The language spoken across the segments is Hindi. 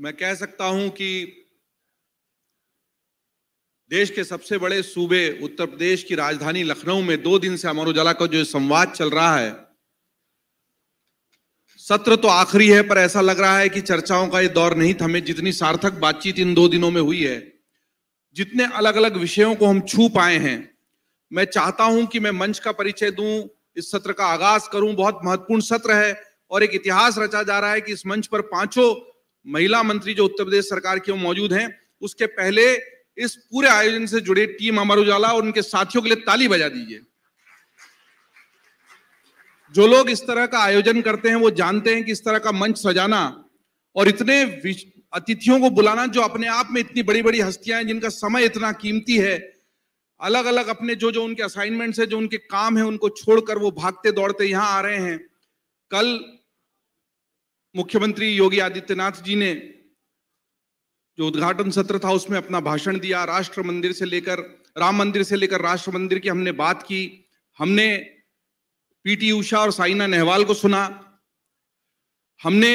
मैं कह सकता हूं कि देश के सबसे बड़े सूबे उत्तर प्रदेश की राजधानी लखनऊ में दो दिन से अमर उजाला का जो संवाद चल रहा है सत्र तो आखिरी है पर ऐसा लग रहा है कि चर्चाओं का ये दौर नहीं थमे जितनी सार्थक बातचीत इन दो दिनों में हुई है जितने अलग अलग विषयों को हम छू पाए हैं मैं चाहता हूं कि मैं मंच का परिचय दूं इस सत्र का आगाज करूं बहुत महत्वपूर्ण सत्र है और एक इतिहास रचा जा रहा है कि इस मंच पर पांचों महिला मंत्री जो उत्तर प्रदेश सरकार की मौजूद हैं उसके पहले इस पूरे आयोजन से जुड़े टीम अमर उजाला और उनके साथियों के लिए ताली बजा दीजिए जो लोग इस तरह का आयोजन करते हैं वो जानते हैं कि इस तरह का मंच सजाना और इतने अतिथियों को बुलाना जो अपने आप में इतनी बड़ी बड़ी हस्तियां हैं जिनका समय इतना कीमती है अलग अलग अपने जो जो उनके असाइनमेंट्स है जो उनके काम है उनको छोड़कर वो भागते दौड़ते यहाँ आ रहे हैं कल मुख्यमंत्री योगी आदित्यनाथ जी ने जो उद्घाटन सत्र था उसमें अपना भाषण दिया राष्ट्र मंदिर से लेकर राम मंदिर से लेकर राष्ट्र मंदिर की हमने बात की हमने पीटी उषा और साइना नेहवाल को सुना हमने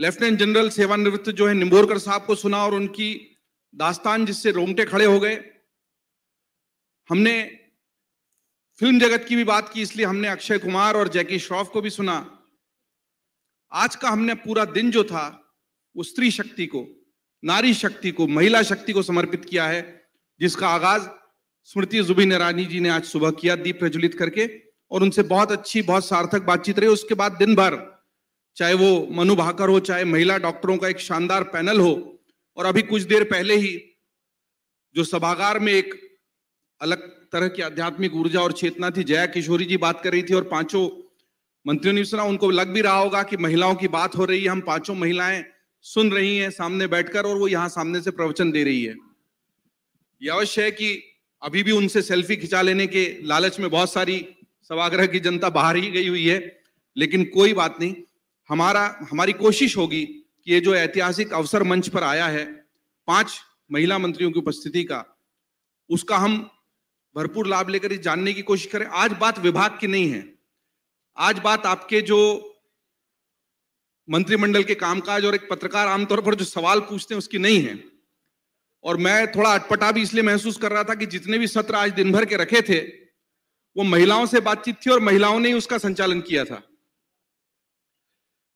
लेफ्टिनेंट जनरल सेवानिवृत्त जो है निम्बोरकर साहब को सुना और उनकी दास्तान जिससे रोंगटे खड़े हो गए हमने फिल्म जगत की भी बात की इसलिए हमने अक्षय कुमार और जैकी श्रॉफ को भी सुना आज का हमने पूरा दिन जो था वो स्त्री शक्ति को नारी शक्ति को महिला शक्ति को समर्पित किया है जिसका आगाज स्मृति जुबिन रानी जी ने आज सुबह किया दीप प्रज्वलित करके और उनसे बहुत अच्छी बहुत सार्थक बातचीत रही उसके बाद दिन भर चाहे वो मनु भाकर हो चाहे महिला डॉक्टरों का एक शानदार पैनल हो और अभी कुछ देर पहले ही जो सभागार में एक अलग तरह की आध्यात्मिक ऊर्जा और चेतना थी जया किशोरी जी बात कर रही थी और पांचों मंत्रियों ने सुना उनको लग भी रहा होगा कि महिलाओं की बात हो रही है हम पांचों महिलाएं सुन रही हैं सामने बैठकर और वो यहाँ सामने से प्रवचन दे रही है यह अवश्य है कि अभी भी उनसे सेल्फी खिंचा लेने के लालच में बहुत सारी सभाग्रह की जनता बाहर ही गई हुई है लेकिन कोई बात नहीं हमारा हमारी कोशिश होगी कि ये जो ऐतिहासिक अवसर मंच पर आया है पांच महिला मंत्रियों की उपस्थिति का उसका हम भरपूर लाभ लेकर जानने की कोशिश करें आज बात विभाग की नहीं है आज बात आपके जो मंत्रिमंडल के कामकाज और एक पत्रकार आमतौर पर जो सवाल पूछते हैं उसकी नहीं है और मैं थोड़ा अटपटा भी इसलिए महसूस कर रहा था कि जितने भी सत्र आज दिन भर के रखे थे वो महिलाओं से बातचीत थी और महिलाओं ने ही उसका संचालन किया था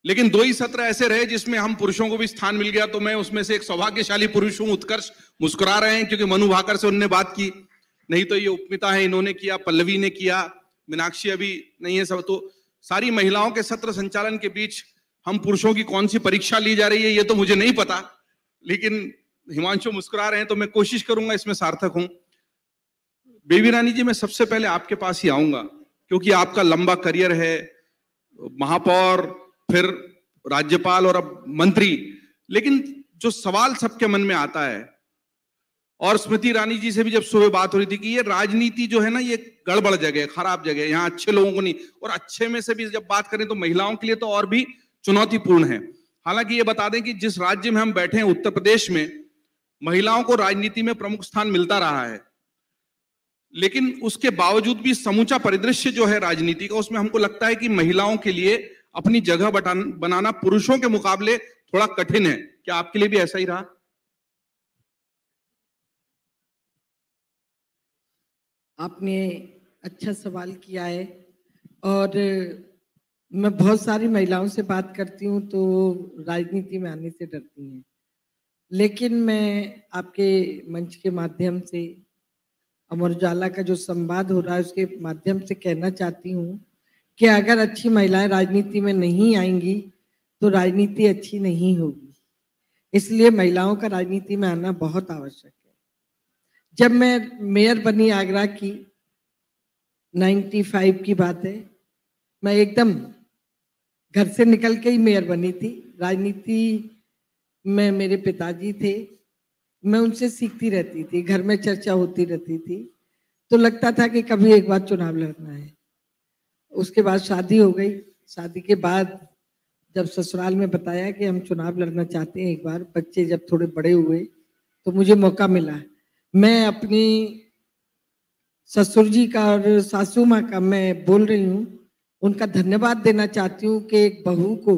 लेकिन दो ही सत्र ऐसे रहे जिसमें हम पुरुषों को भी स्थान मिल गया तो मैं उसमें से एक सौभाग्यशाली पुरुष हूं उत्कर्ष मुस्कुरा रहे हैं क्योंकि मनु भाकर से उनने बात की नहीं तो ये उपमिता है इन्होंने किया पल्लवी ने किया मीनाक्षी अभी नहीं है सब तो सारी महिलाओं के सत्र संचालन के बीच हम पुरुषों की कौन सी परीक्षा ली जा रही है ये तो मुझे नहीं पता लेकिन हिमांशु मुस्कुरा रहे हैं तो मैं कोशिश करूंगा इसमें सार्थक हूं बेबी रानी जी मैं सबसे पहले आपके पास ही आऊंगा क्योंकि आपका लंबा करियर है महापौर फिर राज्यपाल और अब मंत्री लेकिन जो सवाल सबके मन में आता है और स्मृति ईरानी जी से भी जब सुबह बात हो रही थी कि ये राजनीति जो है ना ये गड़बड़ जगह खराब जगह यहाँ अच्छे लोगों को नहीं और अच्छे में से भी जब बात करें तो महिलाओं के लिए तो और भी चुनौतीपूर्ण है हालांकि ये बता दें कि जिस राज्य में हम बैठे हैं उत्तर प्रदेश में महिलाओं को राजनीति में प्रमुख स्थान मिलता रहा है लेकिन उसके बावजूद भी समूचा परिदृश्य जो है राजनीति का उसमें हमको लगता है कि महिलाओं के लिए अपनी जगह बनाना पुरुषों के मुकाबले थोड़ा कठिन है क्या आपके लिए भी ऐसा ही रहा आपने अच्छा सवाल किया है और मैं बहुत सारी महिलाओं से बात करती हूँ तो राजनीति में आने से डरती हैं लेकिन मैं आपके मंच के माध्यम से अमर उजाला का जो संवाद हो रहा है उसके माध्यम से कहना चाहती हूँ कि अगर अच्छी महिलाएं राजनीति में नहीं आएंगी तो राजनीति अच्छी नहीं होगी इसलिए महिलाओं का राजनीति में आना बहुत आवश्यक जब मैं मेयर बनी आगरा की 95 की बात है मैं एकदम घर से निकल के ही मेयर बनी थी राजनीति में मेरे पिताजी थे मैं उनसे सीखती रहती थी घर में चर्चा होती रहती थी तो लगता था कि कभी एक बार चुनाव लड़ना है उसके बाद शादी हो गई शादी के बाद जब ससुराल में बताया कि हम चुनाव लड़ना चाहते हैं एक बार बच्चे जब थोड़े बड़े हुए तो मुझे मौका मिला मैं अपनी ससुर जी का और सासू माँ का मैं बोल रही हूँ उनका धन्यवाद देना चाहती हूँ कि एक बहू को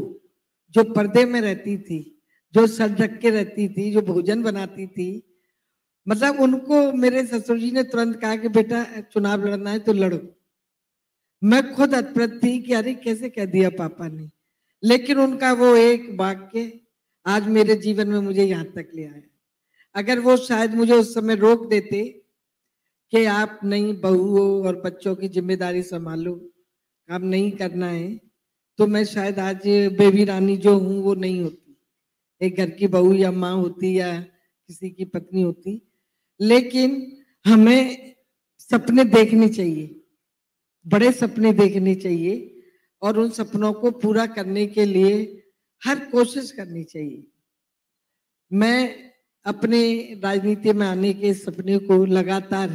जो पर्दे में रहती थी जो सर ढक के रहती थी जो भोजन बनाती थी मतलब उनको मेरे ससुर जी ने तुरंत कहा कि बेटा चुनाव लड़ना है तो लड़ो मैं खुद अतप्रत थी कि अरे कैसे कह दिया पापा ने लेकिन उनका वो एक वाक्य आज मेरे जीवन में मुझे यहाँ तक ले आया अगर वो शायद मुझे उस समय रोक देते कि आप नहीं बहुओं और बच्चों की जिम्मेदारी संभालो काम नहीं करना है तो मैं शायद आज बेबी रानी जो हूँ वो नहीं होती एक घर की बहू या माँ होती या किसी की पत्नी होती लेकिन हमें सपने देखने चाहिए बड़े सपने देखने चाहिए और उन सपनों को पूरा करने के लिए हर कोशिश करनी चाहिए मैं अपने राजनीति में आने के सपने को लगातार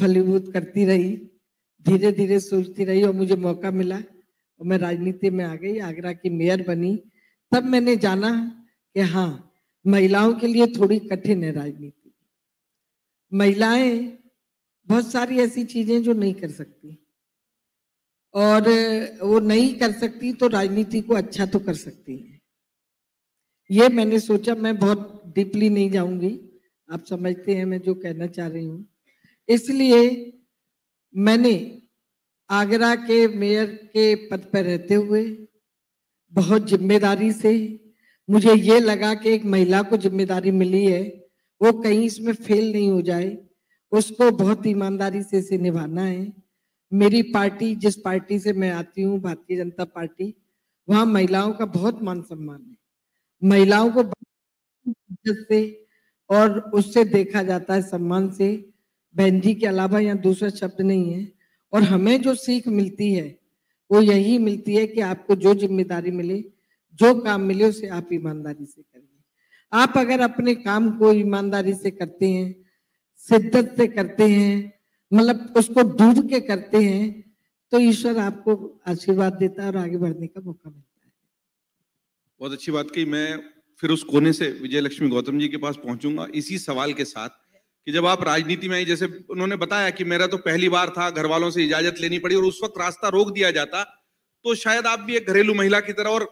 फलीभूत करती रही धीरे धीरे सोचती रही और मुझे मौका मिला और मैं राजनीति में आ गई आगरा की मेयर बनी तब मैंने जाना कि हाँ महिलाओं के लिए थोड़ी कठिन है राजनीति महिलाएं बहुत सारी ऐसी चीजें जो नहीं कर सकती और वो नहीं कर सकती तो राजनीति को अच्छा तो कर सकती है ये मैंने सोचा मैं बहुत डीपली नहीं जाऊंगी आप समझते हैं मैं जो कहना चाह रही हूँ इसलिए मैंने आगरा के मेयर के पद पर रहते हुए बहुत जिम्मेदारी से मुझे ये लगा कि एक महिला को जिम्मेदारी मिली है वो कहीं इसमें फेल नहीं हो जाए उसको बहुत ईमानदारी से इसे निभाना है मेरी पार्टी जिस पार्टी से मैं आती हूँ भारतीय जनता पार्टी वहाँ महिलाओं का बहुत मान सम्मान है महिलाओं को इज्जत से और उससे देखा जाता है सम्मान से बहन जी के अलावा यहाँ दूसरा शब्द नहीं है और हमें जो सीख मिलती है वो यही मिलती है कि आपको जो जिम्मेदारी मिले जो काम मिले उसे आप ईमानदारी से करिए आप अगर अपने काम को ईमानदारी से करते हैं शिद्दत से करते हैं मतलब उसको डूब के करते हैं तो ईश्वर आपको आशीर्वाद देता है और आगे बढ़ने का मौका मिलता है बहुत अच्छी बात की मैं फिर उस कोने से विजय लक्ष्मी गौतम जी के पास पहुंचूंगा इसी सवाल के साथ कि जब आप राजनीति में आई जैसे उन्होंने बताया कि मेरा तो पहली बार था घर वालों से इजाजत लेनी पड़ी और उस वक्त रास्ता रोक दिया जाता तो शायद आप भी एक घरेलू महिला की तरह और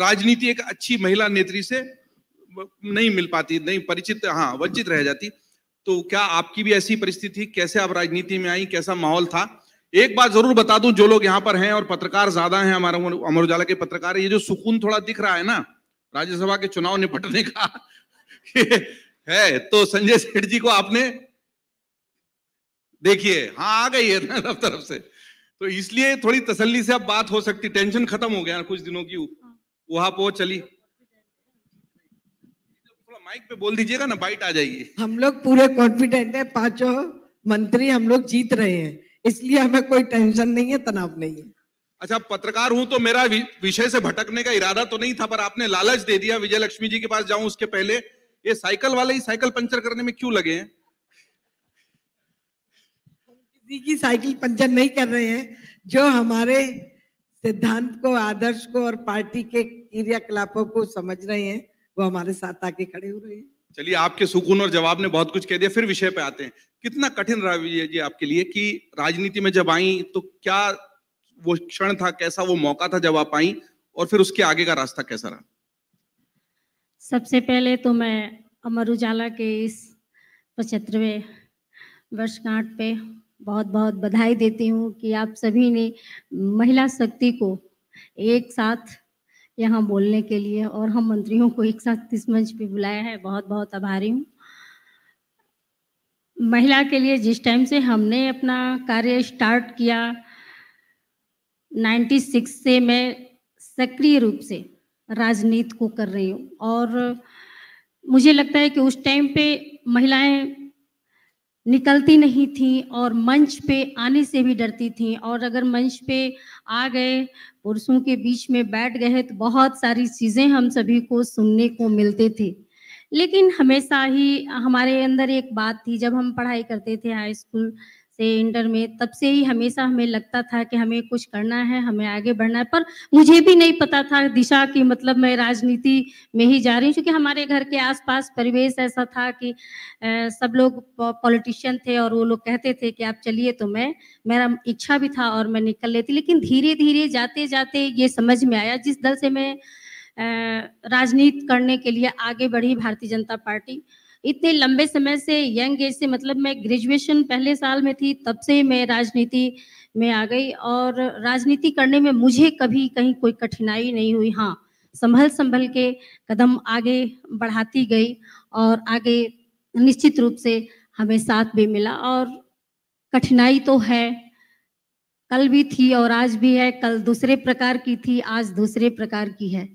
राजनीति एक अच्छी महिला नेत्री से नहीं मिल पाती नहीं परिचित हाँ वंचित रह जाती तो क्या आपकी भी ऐसी परिस्थिति कैसे आप राजनीति में आई कैसा माहौल था एक बात जरूर बता दूं जो लोग यहाँ पर हैं और पत्रकार ज्यादा हैं हमारे अमर उजाला के पत्रकार ये जो सुकून थोड़ा दिख रहा है ना राज्यसभा के चुनाव निपटने का है तो संजय सेठ जी को आपने देखिए हाँ आ गई है सब तरफ से तो इसलिए थोड़ी तसल्ली से अब बात हो सकती टेंशन खत्म हो गया कुछ दिनों की वहां पो चली माइक पे बोल दीजिएगा ना बाइट आ जाएगी हम लोग पूरे कॉन्फिडेंट है पांचों मंत्री हम लोग जीत रहे हैं इसलिए हमें कोई टेंशन नहीं है तनाव नहीं है अच्छा पत्रकार हूं तो मेरा विषय से भटकने का इरादा तो नहीं था पर आपने लालच दे दिया विजय लक्ष्मी जी के पास जाऊं उसके पहले ये साइकिल वाले ही साइकिल पंचर करने में क्यों लगे हैं किसी की साइकिल पंचर नहीं कर रहे हैं जो हमारे सिद्धांत को आदर्श को और पार्टी के क्रियाकलापों को समझ रहे हैं वो हमारे साथ आके खड़े हो रहे हैं चलिए आपके सुकून और जवाब ने बहुत कुछ कह दिया फिर विषय पे आते हैं कितना कठिन रहा विजय जी आपके लिए कि राजनीति में जब आई तो क्या वो क्षण था कैसा वो मौका था जब आप आई और फिर उसके आगे का रास्ता कैसा रहा सबसे पहले तो मैं अमर उजाला के इस पचहत्तरवे वर्षगांठ पे बहुत बहुत बधाई देती हूँ कि आप सभी ने महिला शक्ति को एक साथ यहाँ बोलने के लिए और हम मंत्रियों को एक साथ इस मंच पे बुलाया है बहुत बहुत आभारी हूँ महिला के लिए जिस टाइम से हमने अपना कार्य स्टार्ट किया 96 से मैं सक्रिय रूप से राजनीति को कर रही हूँ और मुझे लगता है कि उस टाइम पे महिलाएं निकलती नहीं थी और मंच पे आने से भी डरती थी और अगर मंच पे आ गए पुरुषों के बीच में बैठ गए तो बहुत सारी चीज़ें हम सभी को सुनने को मिलते थे लेकिन हमेशा ही हमारे अंदर एक बात थी जब हम पढ़ाई करते थे हाई स्कूल से इंटर में तब से ही हमेशा हमें लगता था कि हमें कुछ करना है हमें आगे बढ़ना है पर मुझे भी नहीं पता था दिशा की मतलब मैं राजनीति में ही जा रही हूँ क्योंकि हमारे घर के आसपास परिवेश ऐसा था कि आ, सब लोग पॉलिटिशियन थे और वो लोग कहते थे कि आप चलिए तो मैं मेरा इच्छा भी था और मैं निकल लेती लेकिन धीरे धीरे जाते जाते ये समझ में आया जिस दल से मैं राजनीति करने के लिए आगे बढ़ी भारतीय जनता पार्टी इतने लंबे समय से यंग एज से मतलब मैं ग्रेजुएशन पहले साल में थी तब से मैं राजनीति में आ गई और राजनीति करने में मुझे कभी कहीं कोई कठिनाई नहीं हुई हाँ संभल संभल के कदम आगे बढ़ाती गई और आगे निश्चित रूप से हमें साथ भी मिला और कठिनाई तो है कल भी थी और आज भी है कल दूसरे प्रकार की थी आज दूसरे प्रकार की है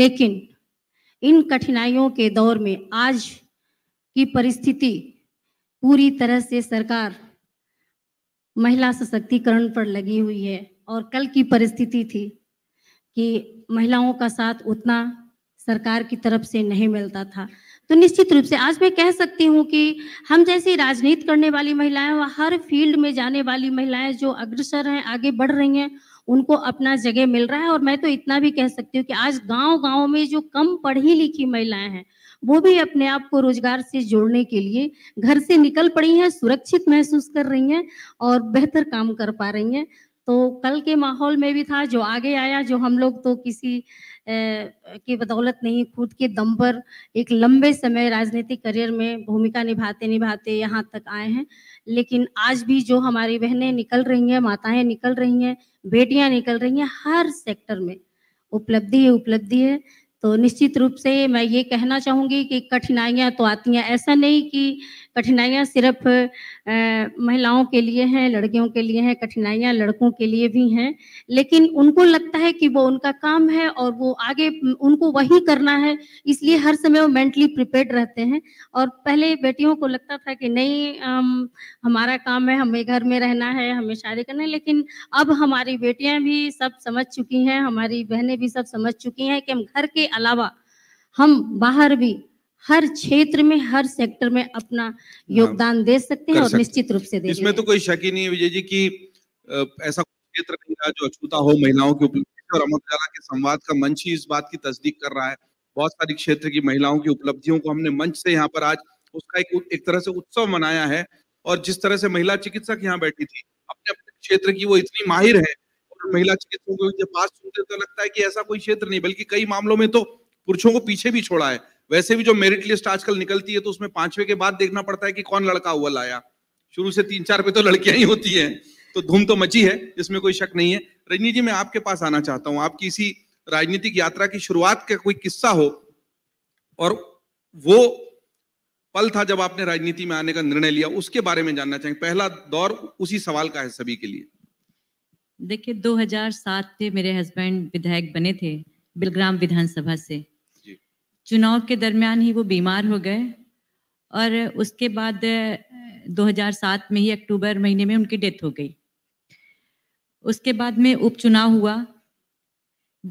लेकिन इन कठिनाइयों के दौर में आज की परिस्थिति पूरी तरह से सरकार महिला सशक्तिकरण पर लगी हुई है और कल की परिस्थिति थी कि महिलाओं का साथ उतना सरकार की तरफ से नहीं मिलता था तो निश्चित रूप से आज मैं कह सकती हूँ कि हम जैसी राजनीति करने वाली महिलाएं व हर फील्ड में जाने वाली महिलाएं जो अग्रसर हैं आगे बढ़ रही हैं उनको अपना जगह मिल रहा है और मैं तो इतना भी कह सकती हूँ कि आज गांव गांव में जो कम पढ़ी लिखी महिलाएं हैं वो भी अपने आप को रोजगार से जोड़ने के लिए घर से निकल पड़ी हैं सुरक्षित महसूस कर रही हैं और बेहतर काम कर पा रही हैं तो कल के माहौल में भी था जो आगे आया जो हम लोग तो किसी की बदौलत नहीं खुद के दम पर एक लंबे समय राजनीतिक करियर में भूमिका निभाते निभाते यहाँ तक आए हैं लेकिन आज भी जो हमारी बहनें निकल रही हैं माताएं निकल रही हैं बेटियां निकल रही हैं हर सेक्टर में उपलब्धि है उपलब्धि है तो निश्चित रूप से मैं ये कहना चाहूंगी कि कठिनाइयां तो आती हैं ऐसा नहीं कि कठिनाइयाँ सिर्फ महिलाओं के लिए हैं लड़कियों के लिए हैं कठिनाइयाँ लड़कों के लिए भी हैं लेकिन उनको लगता है कि वो उनका काम है और वो आगे उनको वही करना है इसलिए हर समय वो मेंटली प्रिपेयर्ड रहते हैं और पहले बेटियों को लगता था कि नहीं हम, हमारा काम है हमें घर में रहना है हमें शादी करना है लेकिन अब हमारी बेटियां भी सब समझ चुकी हैं हमारी बहनें भी सब समझ चुकी हैं कि हम घर के अलावा हम बाहर भी हर क्षेत्र में हर सेक्टर में अपना योगदान हाँ, दे सकते हैं और निश्चित रूप से इसमें तो कोई शक ही नहीं है विजय जी की ऐसा क्षेत्र नहीं रहा जो अछूता हो महिलाओं के उपलब्धि और अमर उजाला के संवाद का मंच ही इस बात की तस्दीक कर रहा है बहुत सारी क्षेत्र की महिलाओं की उपलब्धियों को हमने मंच से यहाँ पर आज उसका एक एक तरह से उत्सव मनाया है और जिस तरह से महिला चिकित्सक यहाँ बैठी थी अपने अपने क्षेत्र की वो इतनी माहिर है और महिला चिकित्सकों के बात सुनते तो लगता है कि ऐसा कोई क्षेत्र नहीं बल्कि कई मामलों में तो पुरुषों को पीछे भी छोड़ा है वैसे भी जो मेरिट लिस्ट आजकल निकलती है तो उसमें पांचवे के बाद देखना पड़ता है कि कौन लड़का हुआ लाया शुरू से तीन चार पे तो लड़कियां ही होती हैं तो धूम तो मची है इसमें कोई शक नहीं है रजनी जी मैं आपके पास आना चाहता हूँ आपकी इसी राजनीतिक यात्रा की शुरुआत का कोई किस्सा हो और वो पल था जब आपने राजनीति में आने का निर्णय लिया उसके बारे में जानना चाहेंगे पहला दौर उसी सवाल का है सभी के लिए देखिए 2007 के मेरे हस्बैंड विधायक बने थे बिलग्राम विधानसभा से चुनाव के दरमियान ही वो बीमार हो गए और उसके बाद 2007 में ही अक्टूबर महीने में उनकी डेथ हो गई उसके बाद में उपचुनाव हुआ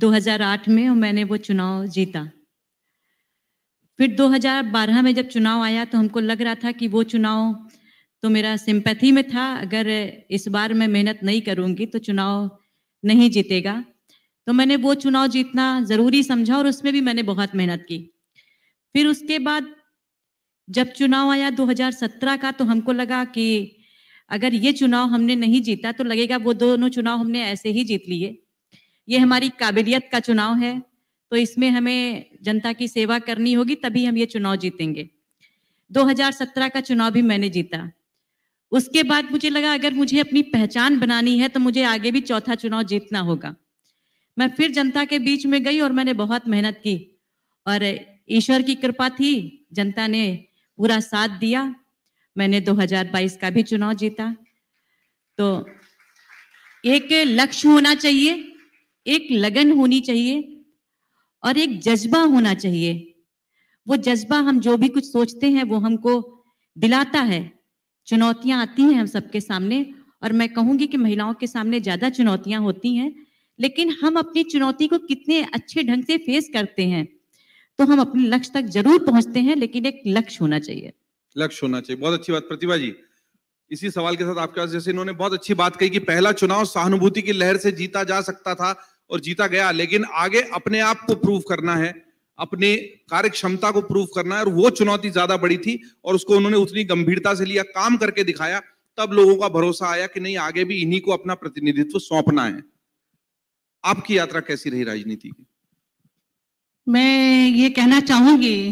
2008 में मैंने वो चुनाव जीता फिर 2012 में जब चुनाव आया तो हमको लग रहा था कि वो चुनाव तो मेरा सिंपैथी में था अगर इस बार मैं मेहनत नहीं करूंगी तो चुनाव नहीं जीतेगा तो मैंने वो चुनाव जीतना जरूरी समझा और उसमें भी मैंने बहुत मेहनत की फिर उसके बाद जब चुनाव आया 2017 का तो हमको लगा कि अगर ये चुनाव हमने नहीं जीता तो लगेगा वो दोनों चुनाव हमने ऐसे ही जीत लिए ये हमारी काबिलियत का चुनाव है तो इसमें हमें जनता की सेवा करनी होगी तभी हम ये चुनाव जीतेंगे 2017 का चुनाव भी मैंने जीता उसके बाद मुझे लगा अगर मुझे अपनी पहचान बनानी है तो मुझे आगे भी चौथा चुनाव जीतना होगा मैं फिर जनता के बीच में गई और मैंने बहुत मेहनत की और ईश्वर की कृपा थी जनता ने पूरा साथ दिया मैंने 2022 का भी चुनाव जीता तो एक लक्ष्य होना चाहिए एक लगन होनी चाहिए और एक जज्बा होना चाहिए वो जज्बा हम जो भी कुछ सोचते हैं वो हमको दिलाता है चुनौतियां आती हैं हम सबके सामने और मैं कहूंगी कि महिलाओं के सामने ज्यादा चुनौतियां होती हैं लेकिन हम अपनी चुनौती को कितने अच्छे ढंग से फेस करते हैं तो हम अपने लक्ष्य तक जरूर पहुंचते हैं लेकिन एक लक्ष्य होना चाहिए लक्ष्य होना चाहिए बहुत अच्छी बात प्रतिभा जी इसी सवाल के साथ आपके पास जैसे इन्होंने बहुत अच्छी बात कही कि पहला चुनाव सहानुभूति की लहर से जीता जा सकता था और जीता गया लेकिन आगे अपने आप को प्रूव करना है अपने कार्य क्षमता को प्रूव करना है और वो चुनौती ज्यादा बड़ी थी और उसको उन्होंने उतनी गंभीरता से लिया काम करके दिखाया तब लोगों का भरोसा आया कि नहीं आगे भी इन्हीं को अपना प्रतिनिधित्व सौंपना है आपकी यात्रा कैसी रही राजनीति की मैं ये कहना चाहूंगी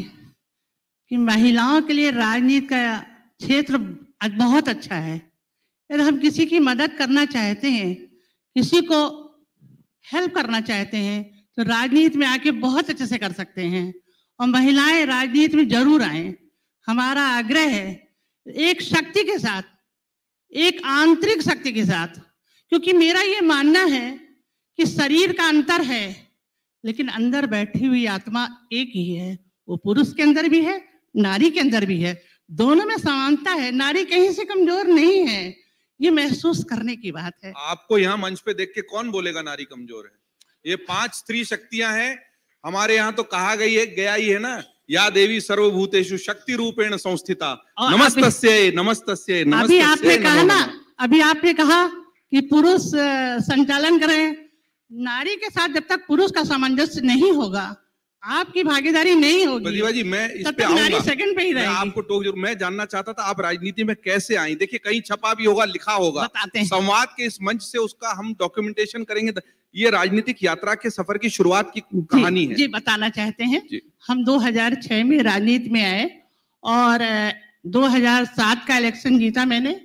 कि महिलाओं के लिए राजनीति का क्षेत्र बहुत अच्छा है अगर हम किसी की मदद करना चाहते हैं किसी को हेल्प करना चाहते हैं तो राजनीति में आके बहुत अच्छे से कर सकते हैं और महिलाएं राजनीति में जरूर आए हमारा आग्रह है एक शक्ति के साथ एक आंतरिक शक्ति के साथ क्योंकि मेरा ये मानना है कि शरीर का अंतर है लेकिन अंदर बैठी हुई आत्मा एक ही है वो पुरुष के अंदर भी है नारी के अंदर भी है दोनों में समानता है नारी कहीं से कमजोर नहीं है ये महसूस करने की बात है आपको यहाँ मंच पे देख के कौन बोलेगा नारी कमजोर है ये पांच स्त्री शक्तियां हैं हमारे यहाँ तो कहा गई है गया ही है ना या देवी सर्वभूतेशु शक्ति रूपेण संस्थिता नमस्तस्य नमस्तस्य नमस्तस्य अभी आपने कहा ना अभी आपने कहा कि पुरुष संचालन करें नारी के साथ जब तक पुरुष का सामंजस्य नहीं होगा आपकी भागीदारी नहीं होगी जी मैं इस पे नारी सेकंड पे ही मैं आपको टोक जरूर मैं जानना चाहता था आप राजनीति में कैसे आई देखिए कहीं छपा भी होगा लिखा होगा संवाद के इस मंच से उसका हम डॉक्यूमेंटेशन करेंगे ये राजनीतिक यात्रा के सफर की शुरुआत की कहानी है जी बताना चाहते हैं हम दो में राजनीति में आए और दो का इलेक्शन जीता मैंने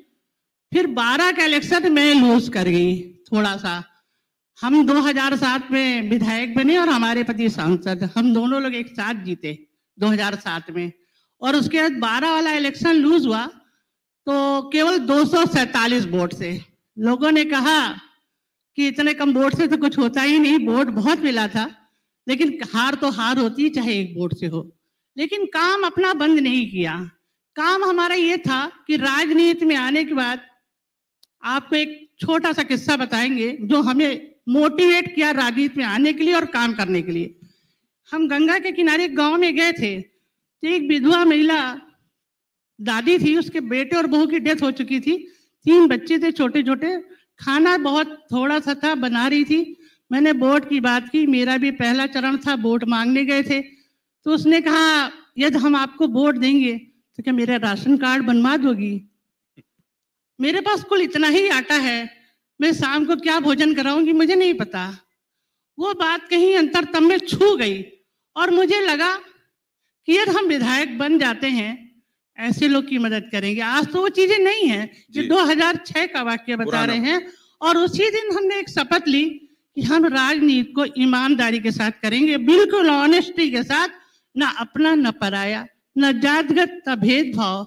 फिर 12 का इलेक्शन मैं लूज कर गई थोड़ा सा हम 2007 में विधायक बने और हमारे पति सांसद हम दोनों लोग एक साथ जीते 2007 में और उसके बाद बारह वाला इलेक्शन लूज हुआ तो केवल दो वोट से लोगों ने कहा कि इतने कम वोट से तो कुछ होता ही नहीं वोट बहुत मिला था लेकिन हार तो हार होती चाहे एक वोट से हो लेकिन काम अपना बंद नहीं किया काम हमारा ये था कि राजनीति में आने के बाद आपको एक छोटा सा किस्सा बताएंगे जो हमें मोटिवेट किया राजनीति में आने के लिए और काम करने के लिए हम गंगा के किनारे गांव गाँव में गए थे तो एक विधवा महिला दादी थी उसके बेटे और बहू की डेथ हो चुकी थी तीन बच्चे थे छोटे छोटे खाना बहुत थोड़ा सा था बना रही थी मैंने बोट की बात की मेरा भी पहला चरण था बोट मांगने गए थे तो उसने कहा यदि हम आपको बोट देंगे तो क्या मेरा राशन कार्ड बनवा दोगी मेरे पास कुल इतना ही आटा है मैं शाम को क्या भोजन कराऊंगी मुझे नहीं पता वो बात कहीं अंतरतम में छू गई और मुझे लगा कि यदि हम विधायक बन जाते हैं ऐसे लोग की मदद करेंगे आज तो वो चीजें नहीं है जो 2006 का वाक्य बता रहे हैं और उसी दिन हमने एक शपथ ली कि हम राजनीति को ईमानदारी के साथ करेंगे बिल्कुल ऑनेस्टी के साथ ना अपना न पराया न जातगत न भेदभाव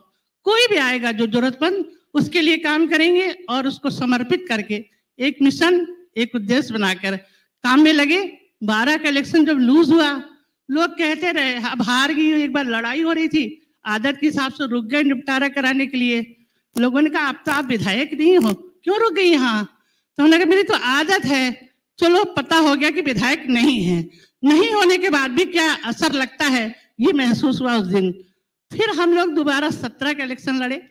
कोई भी आएगा जो जरूरतमंद उसके लिए काम करेंगे और उसको समर्पित करके एक मिशन एक उद्देश्य बनाकर काम में लगे बारह का इलेक्शन जब लूज हुआ लोग कहते रहे अब हार गई एक बार लड़ाई हो रही थी आदत के हिसाब से रुक गए निपटारा कराने के लिए लोगों ने कहा आप तो आप विधायक नहीं हो क्यों रुक गई यहाँ तो उन्होंने कहा मेरी तो आदत है चलो पता हो गया कि विधायक नहीं है नहीं होने के बाद भी क्या असर लगता है ये महसूस हुआ उस दिन फिर हम लोग दोबारा सत्रह का इलेक्शन लड़े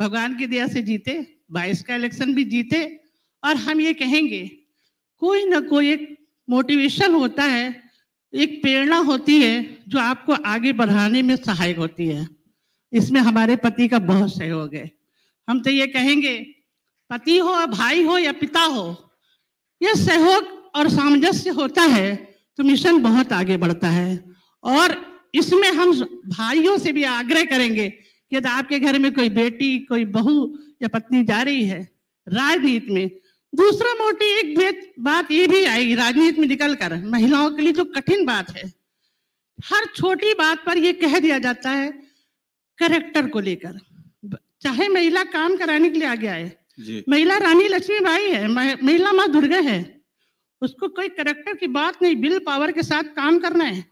भगवान की दया से जीते बाईस का इलेक्शन भी जीते और हम ये कहेंगे कोई ना कोई एक मोटिवेशन होता है एक प्रेरणा होती है जो आपको आगे बढ़ाने में सहायक होती है इसमें हमारे पति का बहुत सहयोग है हम तो ये कहेंगे पति हो या भाई हो या पिता हो यह सहयोग और सामंजस्य होता है तो मिशन बहुत आगे बढ़ता है और इसमें हम भाइयों से भी आग्रह करेंगे यदि आपके घर में कोई बेटी कोई बहू या पत्नी जा रही है राजनीति में दूसरा मोटी एक बात ये भी आएगी राजनीति में निकल कर महिलाओं के लिए जो तो कठिन बात है हर छोटी बात पर यह कह दिया जाता है करेक्टर को लेकर चाहे महिला काम कराने के लिए आगे आए महिला रानी लक्ष्मी बाई है महिला माँ दुर्गा है उसको कोई करेक्टर की बात नहीं बिल पावर के साथ काम करना है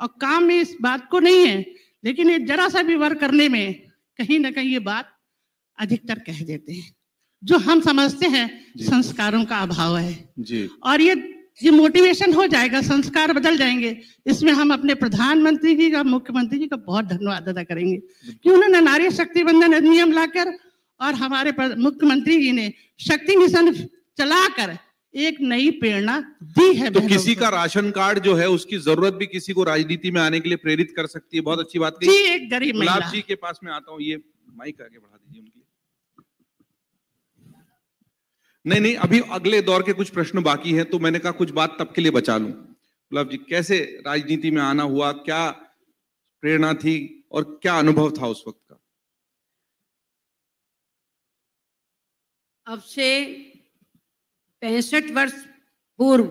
और काम में इस बात को नहीं है लेकिन ये जरा सा भी वर्क करने में कहीं ना कहीं ये बात अधिकतर कह देते हैं जो हम समझते हैं संस्कारों का अभाव है जी। और ये ये मोटिवेशन हो जाएगा संस्कार बदल जाएंगे इसमें हम अपने प्रधानमंत्री जी का मुख्यमंत्री जी का बहुत धन्यवाद अदा करेंगे कि उन्होंने नारी शक्ति बंधन अधिनियम लाकर और हमारे मुख्यमंत्री जी ने शक्ति मिशन चलाकर एक नई प्रेरणा दी है तो किसी का राशन कार्ड जो है उसकी जरूरत भी किसी को राजनीति में आने के लिए प्रेरित कर सकती है बहुत अच्छी बात जी एक गरीब गुलाब जी के पास में आता हूँ ये माइक आगे बढ़ा दीजिए उनके नहीं नहीं अभी अगले दौर के कुछ प्रश्न बाकी हैं तो मैंने कहा कुछ बात तब के लिए बचा लूं गुलाब जी कैसे राजनीति में आना हुआ क्या प्रेरणा थी और क्या अनुभव था उस वक्त का अब से पैंसठ वर्ष पूर्व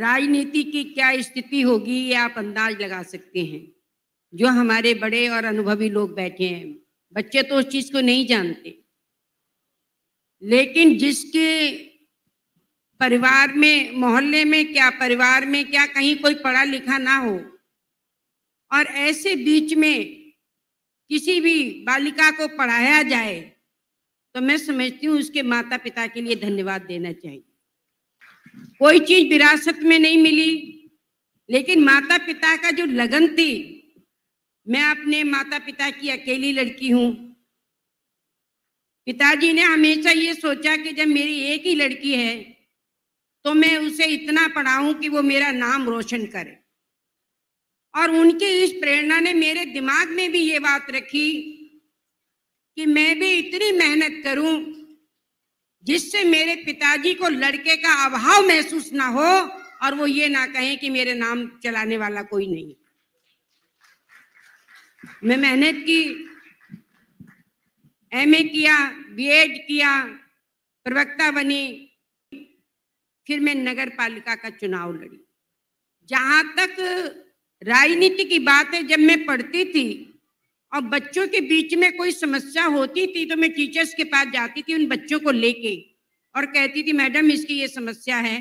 राजनीति की क्या स्थिति होगी ये आप अंदाज लगा सकते हैं जो हमारे बड़े और अनुभवी लोग बैठे हैं बच्चे तो उस चीज को नहीं जानते लेकिन जिसके परिवार में मोहल्ले में क्या परिवार में क्या कहीं कोई पढ़ा लिखा ना हो और ऐसे बीच में किसी भी बालिका को पढ़ाया जाए तो मैं समझती हूँ उसके माता पिता के लिए धन्यवाद देना चाहिए कोई चीज विरासत में नहीं मिली लेकिन माता पिता का जो लगन थी मैं अपने माता पिता की अकेली लड़की हूं पिताजी ने हमेशा ये सोचा कि जब मेरी एक ही लड़की है तो मैं उसे इतना पढ़ाऊं कि वो मेरा नाम रोशन करे और उनकी इस प्रेरणा ने मेरे दिमाग में भी ये बात रखी कि मैं भी इतनी मेहनत करूं जिससे मेरे पिताजी को लड़के का अभाव महसूस ना हो और वो ये ना कहें कि मेरे नाम चलाने वाला कोई नहीं मैं मेहनत की ए किया एड किया प्रवक्ता बनी फिर मैं नगर पालिका का चुनाव लड़ी जहां तक राजनीति की बात है जब मैं पढ़ती थी और बच्चों के बीच में कोई समस्या होती थी तो मैं टीचर्स के पास जाती थी उन बच्चों को लेके और कहती थी मैडम इसकी ये समस्या है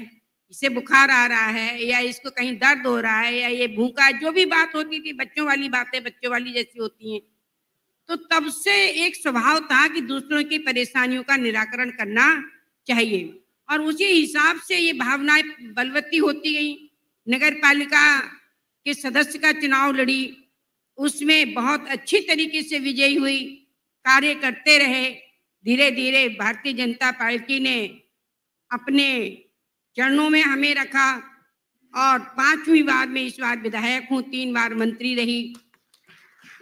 इसे बुखार आ रहा है या इसको कहीं दर्द हो रहा है या ये भूखा जो भी बात होती थी बच्चों वाली बातें बच्चों वाली जैसी होती हैं तो तब से एक स्वभाव था कि दूसरों की परेशानियों का निराकरण करना चाहिए और उसी हिसाब से ये भावनाएं बलवती होती गई नगर पालिका के सदस्य का चुनाव लड़ी उसमें बहुत अच्छी तरीके से विजयी हुई कार्य करते रहे धीरे धीरे भारतीय जनता पार्टी ने अपने चरणों में हमें रखा और पांचवी बार में इस बार विधायक हूँ तीन बार मंत्री रही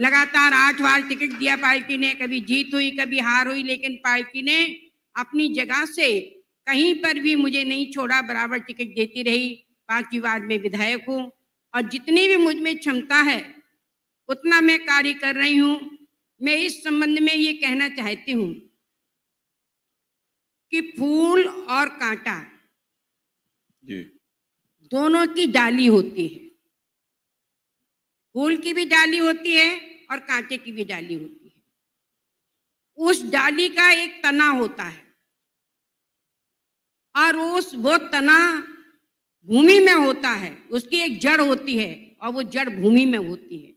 लगातार आठ बार टिकट दिया पार्टी ने कभी जीत हुई कभी हार हुई लेकिन पार्टी ने अपनी जगह से कहीं पर भी मुझे नहीं छोड़ा बराबर टिकट देती रही पांचवी बार में विधायक हूँ और जितनी भी मुझ में क्षमता है उतना मैं कार्य कर रही हूं मैं इस संबंध में ये कहना चाहती हूं कि फूल और कांटा दोनों की डाली होती है फूल की भी डाली होती है और कांटे की भी डाली होती है उस डाली का एक तना होता है और उस वो तना भूमि में होता है उसकी एक जड़ होती है और वो जड़ भूमि में होती है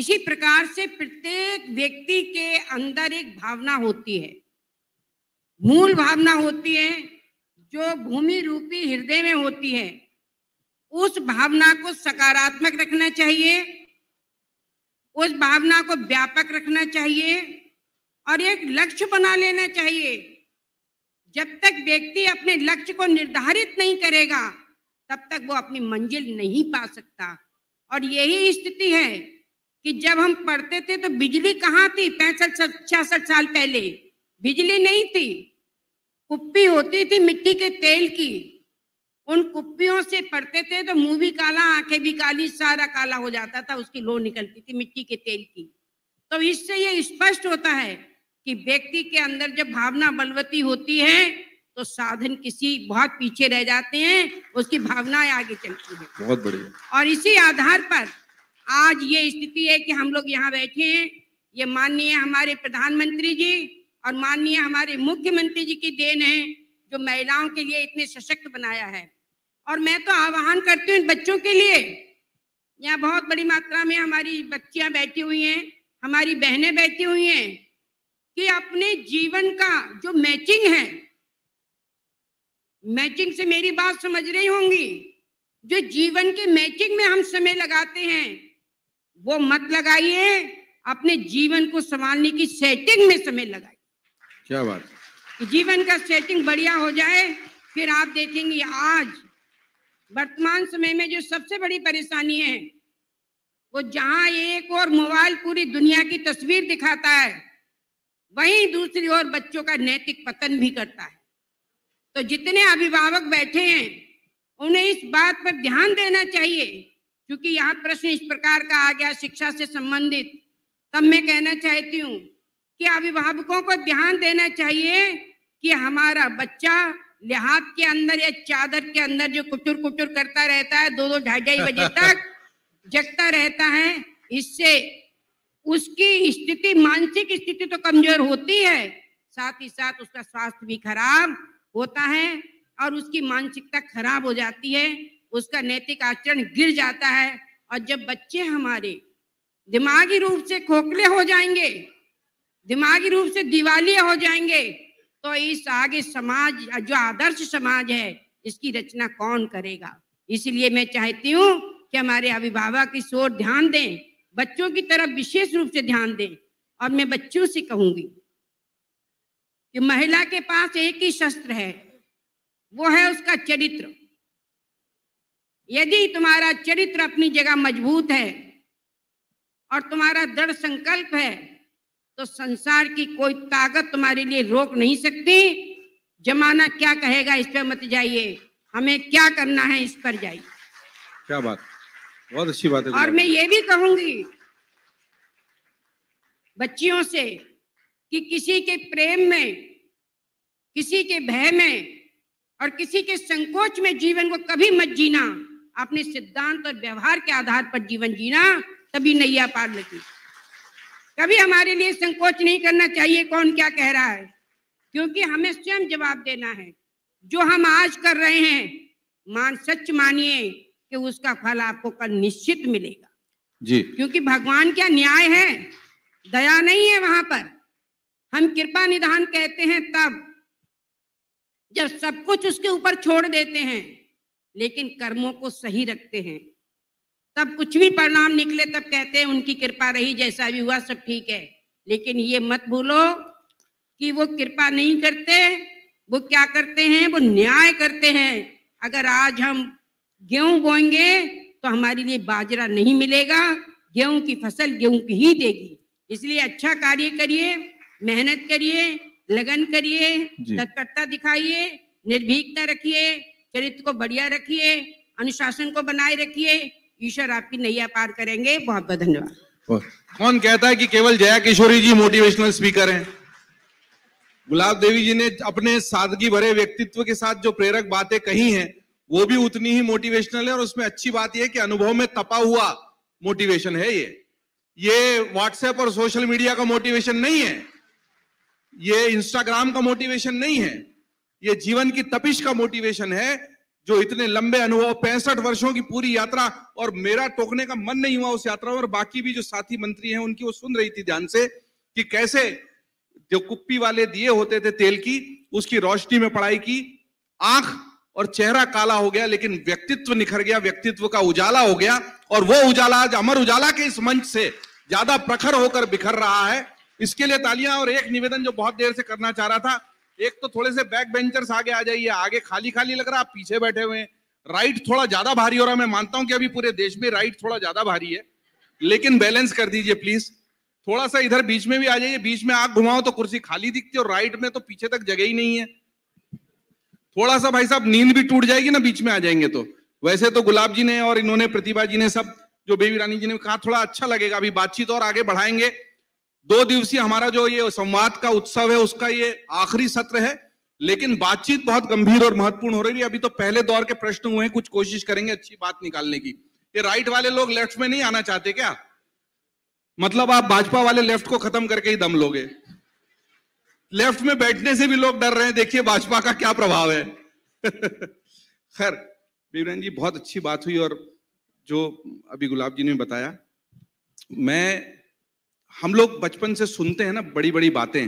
इसी प्रकार से प्रत्येक व्यक्ति के अंदर एक भावना होती है मूल भावना होती है जो भूमि रूपी हृदय में होती है उस भावना को सकारात्मक रखना चाहिए उस भावना को व्यापक रखना चाहिए और एक लक्ष्य बना लेना चाहिए जब तक व्यक्ति अपने लक्ष्य को निर्धारित नहीं करेगा तब तक वो अपनी मंजिल नहीं पा सकता और यही स्थिति है कि जब हम पढ़ते थे तो बिजली कहाँ थी पैंसठ छियासठ साल पहले बिजली नहीं थी कुप्पी होती थी मिट्टी के तेल की उन कुप्पियों से पढ़ते थे तो मुंह भी काला आंखें भी काली सारा काला हो जाता था उसकी लो निकलती थी मिट्टी के तेल की तो इससे ये स्पष्ट होता है कि व्यक्ति के अंदर जब भावना बलवती होती है तो साधन किसी बहुत पीछे रह जाते हैं उसकी भावनाएं आगे चलती है बहुत बढ़िया और इसी आधार पर आज ये स्थिति है कि हम लोग यहाँ बैठे हैं ये माननीय हमारे प्रधानमंत्री जी और माननीय हमारे मुख्यमंत्री जी की देन है जो महिलाओं के लिए इतने सशक्त बनाया है और मैं तो आह्वान करती हूँ इन बच्चों के लिए यहाँ बहुत बड़ी मात्रा में हमारी बच्चियां बैठी हुई हैं हमारी बहनें बैठी हुई हैं कि अपने जीवन का जो मैचिंग है मैचिंग से मेरी बात समझ रही होंगी जो जीवन के मैचिंग में हम समय लगाते हैं वो मत लगाइए अपने जीवन को संभालने की सेटिंग में समय लगाइए क्या बात जीवन का सेटिंग बढ़िया हो जाए फिर आप देखेंगे आज वर्तमान समय में जो सबसे बड़ी परेशानी है वो जहां एक और मोबाइल पूरी दुनिया की तस्वीर दिखाता है वहीं दूसरी ओर बच्चों का नैतिक पतन भी करता है तो जितने अभिभावक बैठे हैं उन्हें इस बात पर ध्यान देना चाहिए क्योंकि यहाँ प्रश्न इस प्रकार का आ गया शिक्षा से संबंधित तब मैं कहना चाहती हूँ कि अभिभावकों को ध्यान देना चाहिए कि हमारा बच्चा लिहाज के अंदर या चादर के अंदर जो कुटुर कुटुर करता रहता है दो दो ढाई ढाई बजे तक जगता रहता है इससे उसकी स्थिति मानसिक स्थिति तो कमजोर होती है साथ ही साथ उसका स्वास्थ्य भी खराब होता है और उसकी मानसिकता खराब हो जाती है उसका नैतिक आचरण गिर जाता है और जब बच्चे हमारे दिमागी रूप से खोखले हो जाएंगे दिमागी रूप से दिवालिया हो जाएंगे तो इस आगे समाज जो आदर्श समाज है इसकी रचना कौन करेगा इसलिए मैं चाहती हूँ कि हमारे अभिभावक इस ओर ध्यान दें बच्चों की तरफ विशेष रूप से ध्यान दें और मैं बच्चों से कहूंगी कि महिला के पास एक ही शस्त्र है वो है उसका चरित्र यदि तुम्हारा चरित्र अपनी जगह मजबूत है और तुम्हारा दृढ़ संकल्प है तो संसार की कोई ताकत तुम्हारे लिए रोक नहीं सकती जमाना क्या कहेगा इस पर मत जाइए हमें क्या करना है इस पर जाइए क्या बात बहुत अच्छी बात है और मैं ये भी कहूंगी बच्चियों से कि किसी के प्रेम में किसी के भय में और किसी के संकोच में जीवन को कभी मत जीना आपने सिद्धांत और व्यवहार के आधार पर जीवन जीना तभी नैया पार लगी कभी हमारे लिए संकोच नहीं करना चाहिए कौन क्या कह रहा है क्योंकि हमें स्वयं जवाब देना है जो हम आज कर रहे हैं मान सच मानिए कि उसका फल आपको कल निश्चित मिलेगा जी क्योंकि भगवान क्या न्याय है दया नहीं है वहां पर हम कृपा निधान कहते हैं तब जब सब कुछ उसके ऊपर छोड़ देते हैं लेकिन कर्मों को सही रखते हैं तब कुछ भी परिणाम निकले तब कहते हैं उनकी कृपा रही जैसा भी हुआ सब ठीक है लेकिन ये मत भूलो कि वो कृपा नहीं करते वो क्या करते हैं वो न्याय करते हैं अगर आज हम गेहूं बोएंगे तो हमारे लिए बाजरा नहीं मिलेगा गेहूं की फसल गेहूं की ही देगी इसलिए अच्छा कार्य करिए मेहनत करिए लगन करिए तत्परता दिखाइए निर्भीकता रखिए चरित्र को बढ़िया रखिए अनुशासन को बनाए रखिए ईश्वर आपकी नैया पार करेंगे बहुत बहुत धन्यवाद कौन कहता है कि केवल जया किशोरी जी मोटिवेशनल स्पीकर हैं गुलाब देवी जी ने अपने सादगी भरे व्यक्तित्व के साथ जो प्रेरक बातें कही हैं वो भी उतनी ही मोटिवेशनल है और उसमें अच्छी बात यह कि अनुभव में तपा हुआ मोटिवेशन है ये ये व्हाट्सएप और सोशल मीडिया का मोटिवेशन नहीं है ये इंस्टाग्राम का मोटिवेशन नहीं है ये जीवन की तपिश का मोटिवेशन है जो इतने लंबे अनुभव पैंसठ वर्षों की पूरी यात्रा और मेरा टोकने का मन नहीं हुआ उस यात्रा और बाकी भी जो साथी मंत्री हैं उनकी वो सुन रही थी ध्यान से कि कैसे जो कुप्पी वाले दिए होते थे तेल की उसकी रोशनी में पढ़ाई की आंख और चेहरा काला हो गया लेकिन व्यक्तित्व निखर गया व्यक्तित्व का उजाला हो गया और वो उजाला आज अमर उजाला के इस मंच से ज्यादा प्रखर होकर बिखर रहा है इसके लिए तालियां और एक निवेदन जो बहुत देर से करना चाह रहा था एक तो थोड़े से बैक बेंचर्स आगे आ जाइए आगे खाली खाली लग रहा आप पीछे बैठे हुए हैं राइट थोड़ा ज्यादा भारी हो रहा मैं मानता हूं कि अभी पूरे देश में राइट थोड़ा ज्यादा भारी है लेकिन बैलेंस कर दीजिए प्लीज थोड़ा सा इधर बीच में भी आ जाइए बीच में आग घुमाओ तो कुर्सी खाली दिखती है और राइट में तो पीछे तक जगह ही नहीं है थोड़ा सा भाई साहब नींद भी टूट जाएगी ना बीच में आ जाएंगे तो वैसे तो गुलाब जी ने और इन्होंने प्रतिभा जी ने सब जो बेबी रानी जी ने कहा थोड़ा अच्छा लगेगा अभी बातचीत और आगे बढ़ाएंगे दो दिवसीय हमारा जो ये संवाद का उत्सव है उसका ये आखिरी सत्र है लेकिन बातचीत बहुत गंभीर और महत्वपूर्ण हो रही है अभी तो पहले दौर के प्रश्न हुए हैं कुछ कोशिश करेंगे अच्छी बात निकालने की ये राइट वाले लोग लेफ्ट में नहीं आना चाहते क्या मतलब आप भाजपा वाले लेफ्ट को खत्म करके ही दम लोगे लेफ्ट में बैठने से भी लोग डर रहे हैं देखिए भाजपा का क्या प्रभाव है खैर विवरण जी बहुत अच्छी बात हुई और जो अभी गुलाब जी ने बताया मैं हम लोग बचपन से सुनते हैं ना बड़ी बड़ी बातें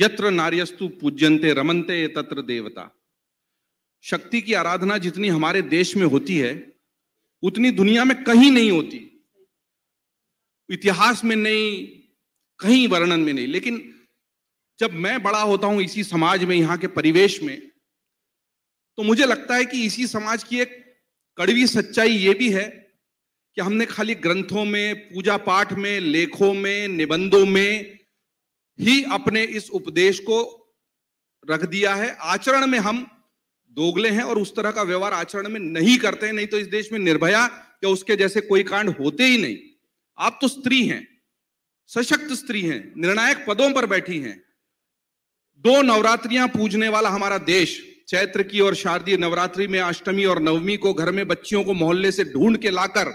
यत्र नार्यस्तु पूज्यंते रमनते तत्र देवता शक्ति की आराधना जितनी हमारे देश में होती है उतनी दुनिया में कहीं नहीं होती इतिहास में नहीं कहीं वर्णन में नहीं लेकिन जब मैं बड़ा होता हूं इसी समाज में यहाँ के परिवेश में तो मुझे लगता है कि इसी समाज की एक कड़वी सच्चाई ये भी है कि हमने खाली ग्रंथों में पूजा पाठ में लेखों में निबंधों में ही अपने इस उपदेश को रख दिया है आचरण में हम दोगले हैं और उस तरह का व्यवहार आचरण में नहीं करते हैं नहीं तो इस देश में निर्भया या उसके जैसे कोई कांड होते ही नहीं आप तो स्त्री हैं सशक्त स्त्री हैं निर्णायक पदों पर बैठी हैं दो नवरात्रियां पूजने वाला हमारा देश चैत्र की और शारदीय नवरात्रि में अष्टमी और नवमी को घर में बच्चियों को मोहल्ले से ढूंढ के लाकर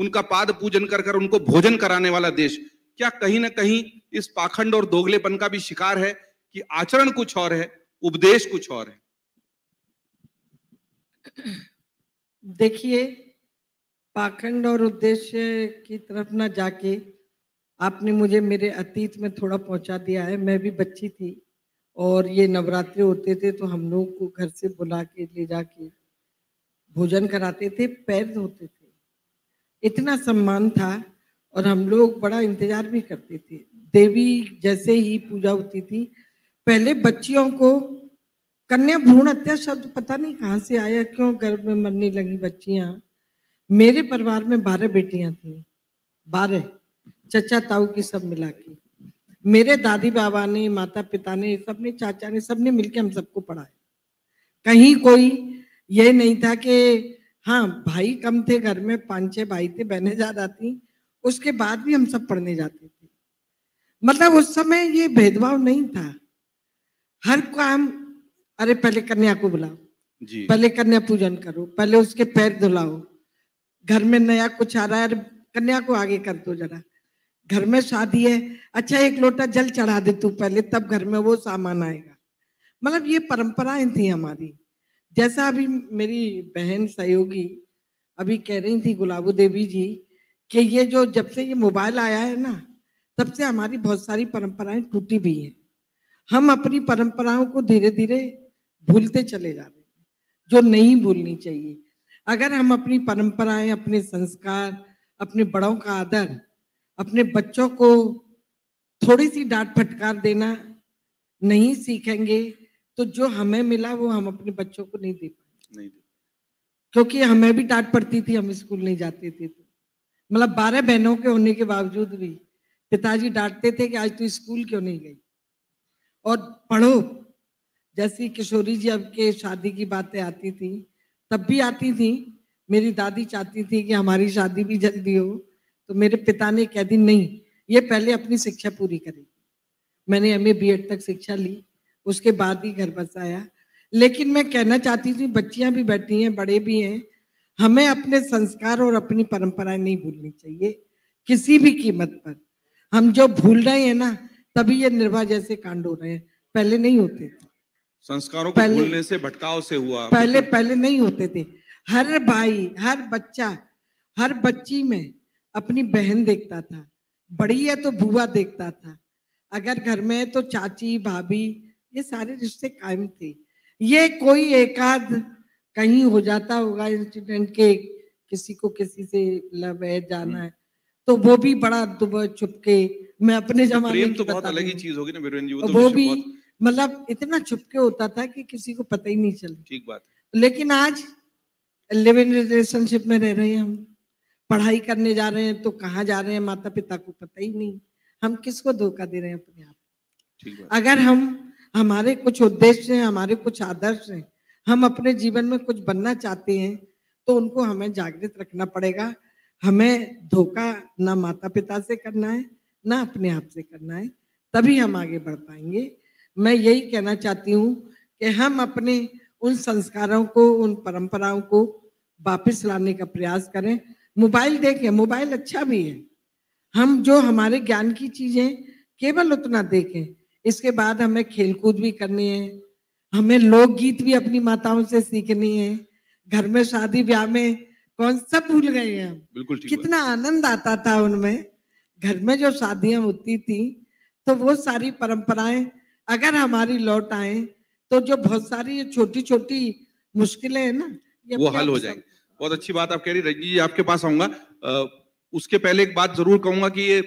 उनका पाद पूजन कर कर उनको भोजन कराने वाला देश क्या कहीं ना कहीं इस पाखंड और दोगलेपन का भी शिकार है कि आचरण कुछ और है उपदेश कुछ और है देखिए पाखंड और उद्देश्य की तरफ ना जाके आपने मुझे मेरे अतीत में थोड़ा पहुंचा दिया है मैं भी बच्ची थी और ये नवरात्रि होते थे तो हम लोग को घर से बुला के ले जाके भोजन कराते थे पैर धोते थे इतना सम्मान था और हम लोग बड़ा इंतजार भी करते थे देवी जैसे ही पूजा होती थी पहले बच्चियों को कन्या भ्रूण हत्या शब्द पता नहीं कहाँ से आया क्यों गर्भ में मरने लगी बच्चियां मेरे परिवार में बारह बेटियां थी बारह चचा ताऊ की सब मिला के मेरे दादी बाबा ने माता पिता ने सबने चाचा ने सबने मिलके हम सबको पढ़ाया कहीं कोई ये नहीं था कि हाँ भाई कम थे घर में पांच छह भाई थे बहनें ज्यादा थी उसके बाद भी हम सब पढ़ने जाते थे मतलब उस समय ये भेदभाव नहीं था हर काम अरे पहले कन्या को बुलाओ जी। पहले कन्या पूजन करो पहले उसके पैर धुलाओ घर में नया कुछ आ रहा है अरे कन्या को आगे कर दो जरा घर में शादी है अच्छा एक लोटा जल चढ़ा दे तू पहले तब घर में वो सामान आएगा मतलब ये परंपराएं थी हमारी जैसा अभी मेरी बहन सहयोगी अभी कह रही थी गुलाबू देवी जी कि ये जो जब से ये मोबाइल आया है ना तब से हमारी बहुत सारी परंपराएं टूटी भी हैं हम अपनी परंपराओं को धीरे धीरे भूलते चले जा रहे हैं जो नहीं भूलनी चाहिए अगर हम अपनी परंपराएं अपने संस्कार अपने बड़ों का आदर अपने बच्चों को थोड़ी सी डांट फटकार देना नहीं सीखेंगे तो जो हमें मिला वो हम अपने बच्चों को नहीं दे पाए नहीं दे क्योंकि हमें भी डांट पड़ती थी हम स्कूल नहीं जाते थे तो मतलब बारह बहनों के होने के बावजूद भी पिताजी डांटते थे कि आज तू स्कूल क्यों नहीं गई और पढ़ो जैसी किशोरी जी अब के शादी की बातें आती थी तब भी आती थी मेरी दादी चाहती थी कि हमारी शादी भी जल्दी हो तो मेरे पिता ने कह दी नहीं ये पहले अपनी शिक्षा पूरी करेगी मैंने एम ए तक शिक्षा ली उसके बाद ही घर बसाया लेकिन मैं कहना चाहती थी बच्चियां भी बैठी हैं बड़े भी हैं हमें अपने संस्कार और अपनी परंपराएं नहीं भूलनी चाहिए किसी भी कीमत पर हम जो भूल रहे हैं ना तभी ये निर्वाह जैसे कांड हो रहे हैं पहले नहीं होते थे संस्कारों पहले, भूलने से भटकाव से हुआ पहले पहले नहीं होते थे हर भाई हर बच्चा हर बच्ची में अपनी बहन देखता था बड़ी है तो बुआ देखता था अगर घर में है तो चाची भाभी ये सारे रिश्ते कायम थे ये कोई एकाद कहीं हो जाता होगा इंसिडेंट के किसी को किसी से लव है जाना हम्म। है तो वो भी बड़ा दुबह चुपके मैं अपने तो जमाने प्रेम तो बहुत अलग ही चीज होगी ना वीरेंद्र जी वो, तो वो भी मतलब इतना चुपके होता था कि किसी को पता ही नहीं चल ठीक बात लेकिन आज लिव इन रिलेशनशिप में रह रहे हैं हम पढ़ाई करने जा रहे हैं तो कहाँ जा रहे हैं माता पिता को पता ही नहीं हम किसको धोखा दे रहे हैं अपने आप अगर हम हमारे कुछ उद्देश्य हैं हमारे कुछ आदर्श हैं हम अपने जीवन में कुछ बनना चाहते हैं तो उनको हमें जागृत रखना पड़ेगा हमें धोखा ना माता पिता से करना है ना अपने आप से करना है तभी हम आगे बढ़ पाएंगे मैं यही कहना चाहती हूँ कि हम अपने उन संस्कारों को उन परंपराओं को वापस लाने का प्रयास करें मोबाइल देखें मोबाइल अच्छा भी है हम जो हमारे ज्ञान की चीजें केवल उतना देखें इसके बाद हमें खेलकूद भी करनी है हमें लोकगीत भी अपनी माताओं से सीखनी है घर में शादी ब्याह में कौन सब भूल गए हैं बिल्कुल कितना आनंद आता था उनमें घर में जो शादियां होती थी तो वो सारी परंपराएं अगर हमारी लौट आए तो जो बहुत सारी ये छोटी छोटी मुश्किलें हैं ना ये वो हल हो जाएंगे बहुत अच्छी बात आप कह रही रंजी जी आपके पास आऊंगा उसके पहले एक बात जरूर कहूंगा कि ये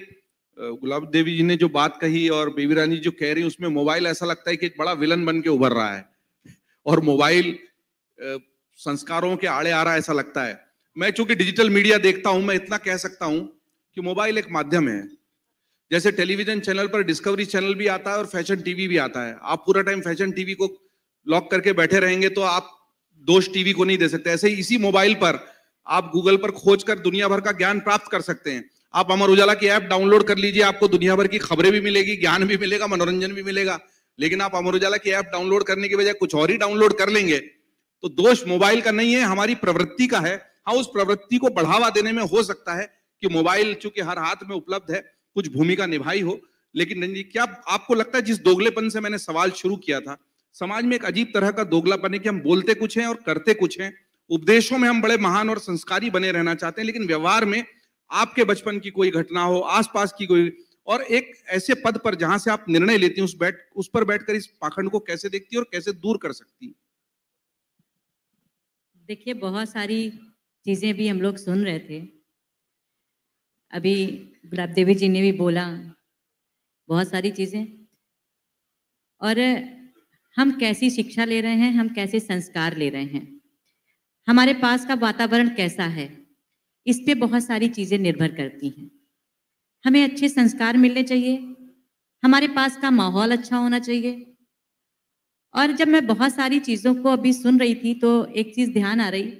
गुलाब देवी जी ने जो बात कही और बेबी रानी जो कह रही है उसमें मोबाइल ऐसा लगता है कि एक बड़ा विलन बन के उभर रहा है और मोबाइल संस्कारों के आड़े आ रहा है ऐसा लगता है मैं चूंकि डिजिटल मीडिया देखता हूं मैं इतना कह सकता हूं कि मोबाइल एक माध्यम है जैसे टेलीविजन चैनल पर डिस्कवरी चैनल भी आता है और फैशन टीवी भी आता है आप पूरा टाइम फैशन टीवी को लॉक करके बैठे रहेंगे तो आप दोष टीवी को नहीं दे सकते ऐसे ही इसी मोबाइल पर आप गूगल पर खोज कर दुनिया भर का ज्ञान प्राप्त कर सकते हैं आप अमर उजाला की ऐप डाउनलोड कर लीजिए आपको दुनिया भर की खबरें भी मिलेगी ज्ञान भी मिलेगा मनोरंजन भी मिलेगा लेकिन आप अमर उजाला की ऐप डाउनलोड करने की बजाय कुछ और ही डाउनलोड कर लेंगे तो दोष मोबाइल का नहीं है हमारी प्रवृत्ति का है हाँ उस प्रवृत्ति को बढ़ावा देने में हो सकता है कि मोबाइल चूंकि हर हाथ में उपलब्ध है कुछ भूमिका निभाई हो लेकिन रंजी क्या आपको लगता है जिस दोगलेपन से मैंने सवाल शुरू किया था समाज में एक अजीब तरह का दोगलापन है कि हम बोलते कुछ हैं और करते कुछ हैं उपदेशों में हम बड़े महान और संस्कारी बने रहना चाहते हैं लेकिन व्यवहार में आपके बचपन की कोई घटना हो आसपास की कोई और एक ऐसे पद पर जहां से आप निर्णय लेती हैं उस बैठ उस पर बैठकर इस पाखंड को कैसे देखती है और कैसे दूर कर सकती देखिए बहुत सारी चीजें भी हम लोग सुन रहे थे अभी गुलाब देवी जी ने भी बोला बहुत सारी चीजें और हम कैसी शिक्षा ले रहे हैं हम कैसे संस्कार ले रहे हैं हमारे पास का वातावरण कैसा है इस पे बहुत सारी चीज़ें निर्भर करती हैं हमें अच्छे संस्कार मिलने चाहिए हमारे पास का माहौल अच्छा होना चाहिए और जब मैं बहुत सारी चीज़ों को अभी सुन रही थी तो एक चीज़ ध्यान आ रही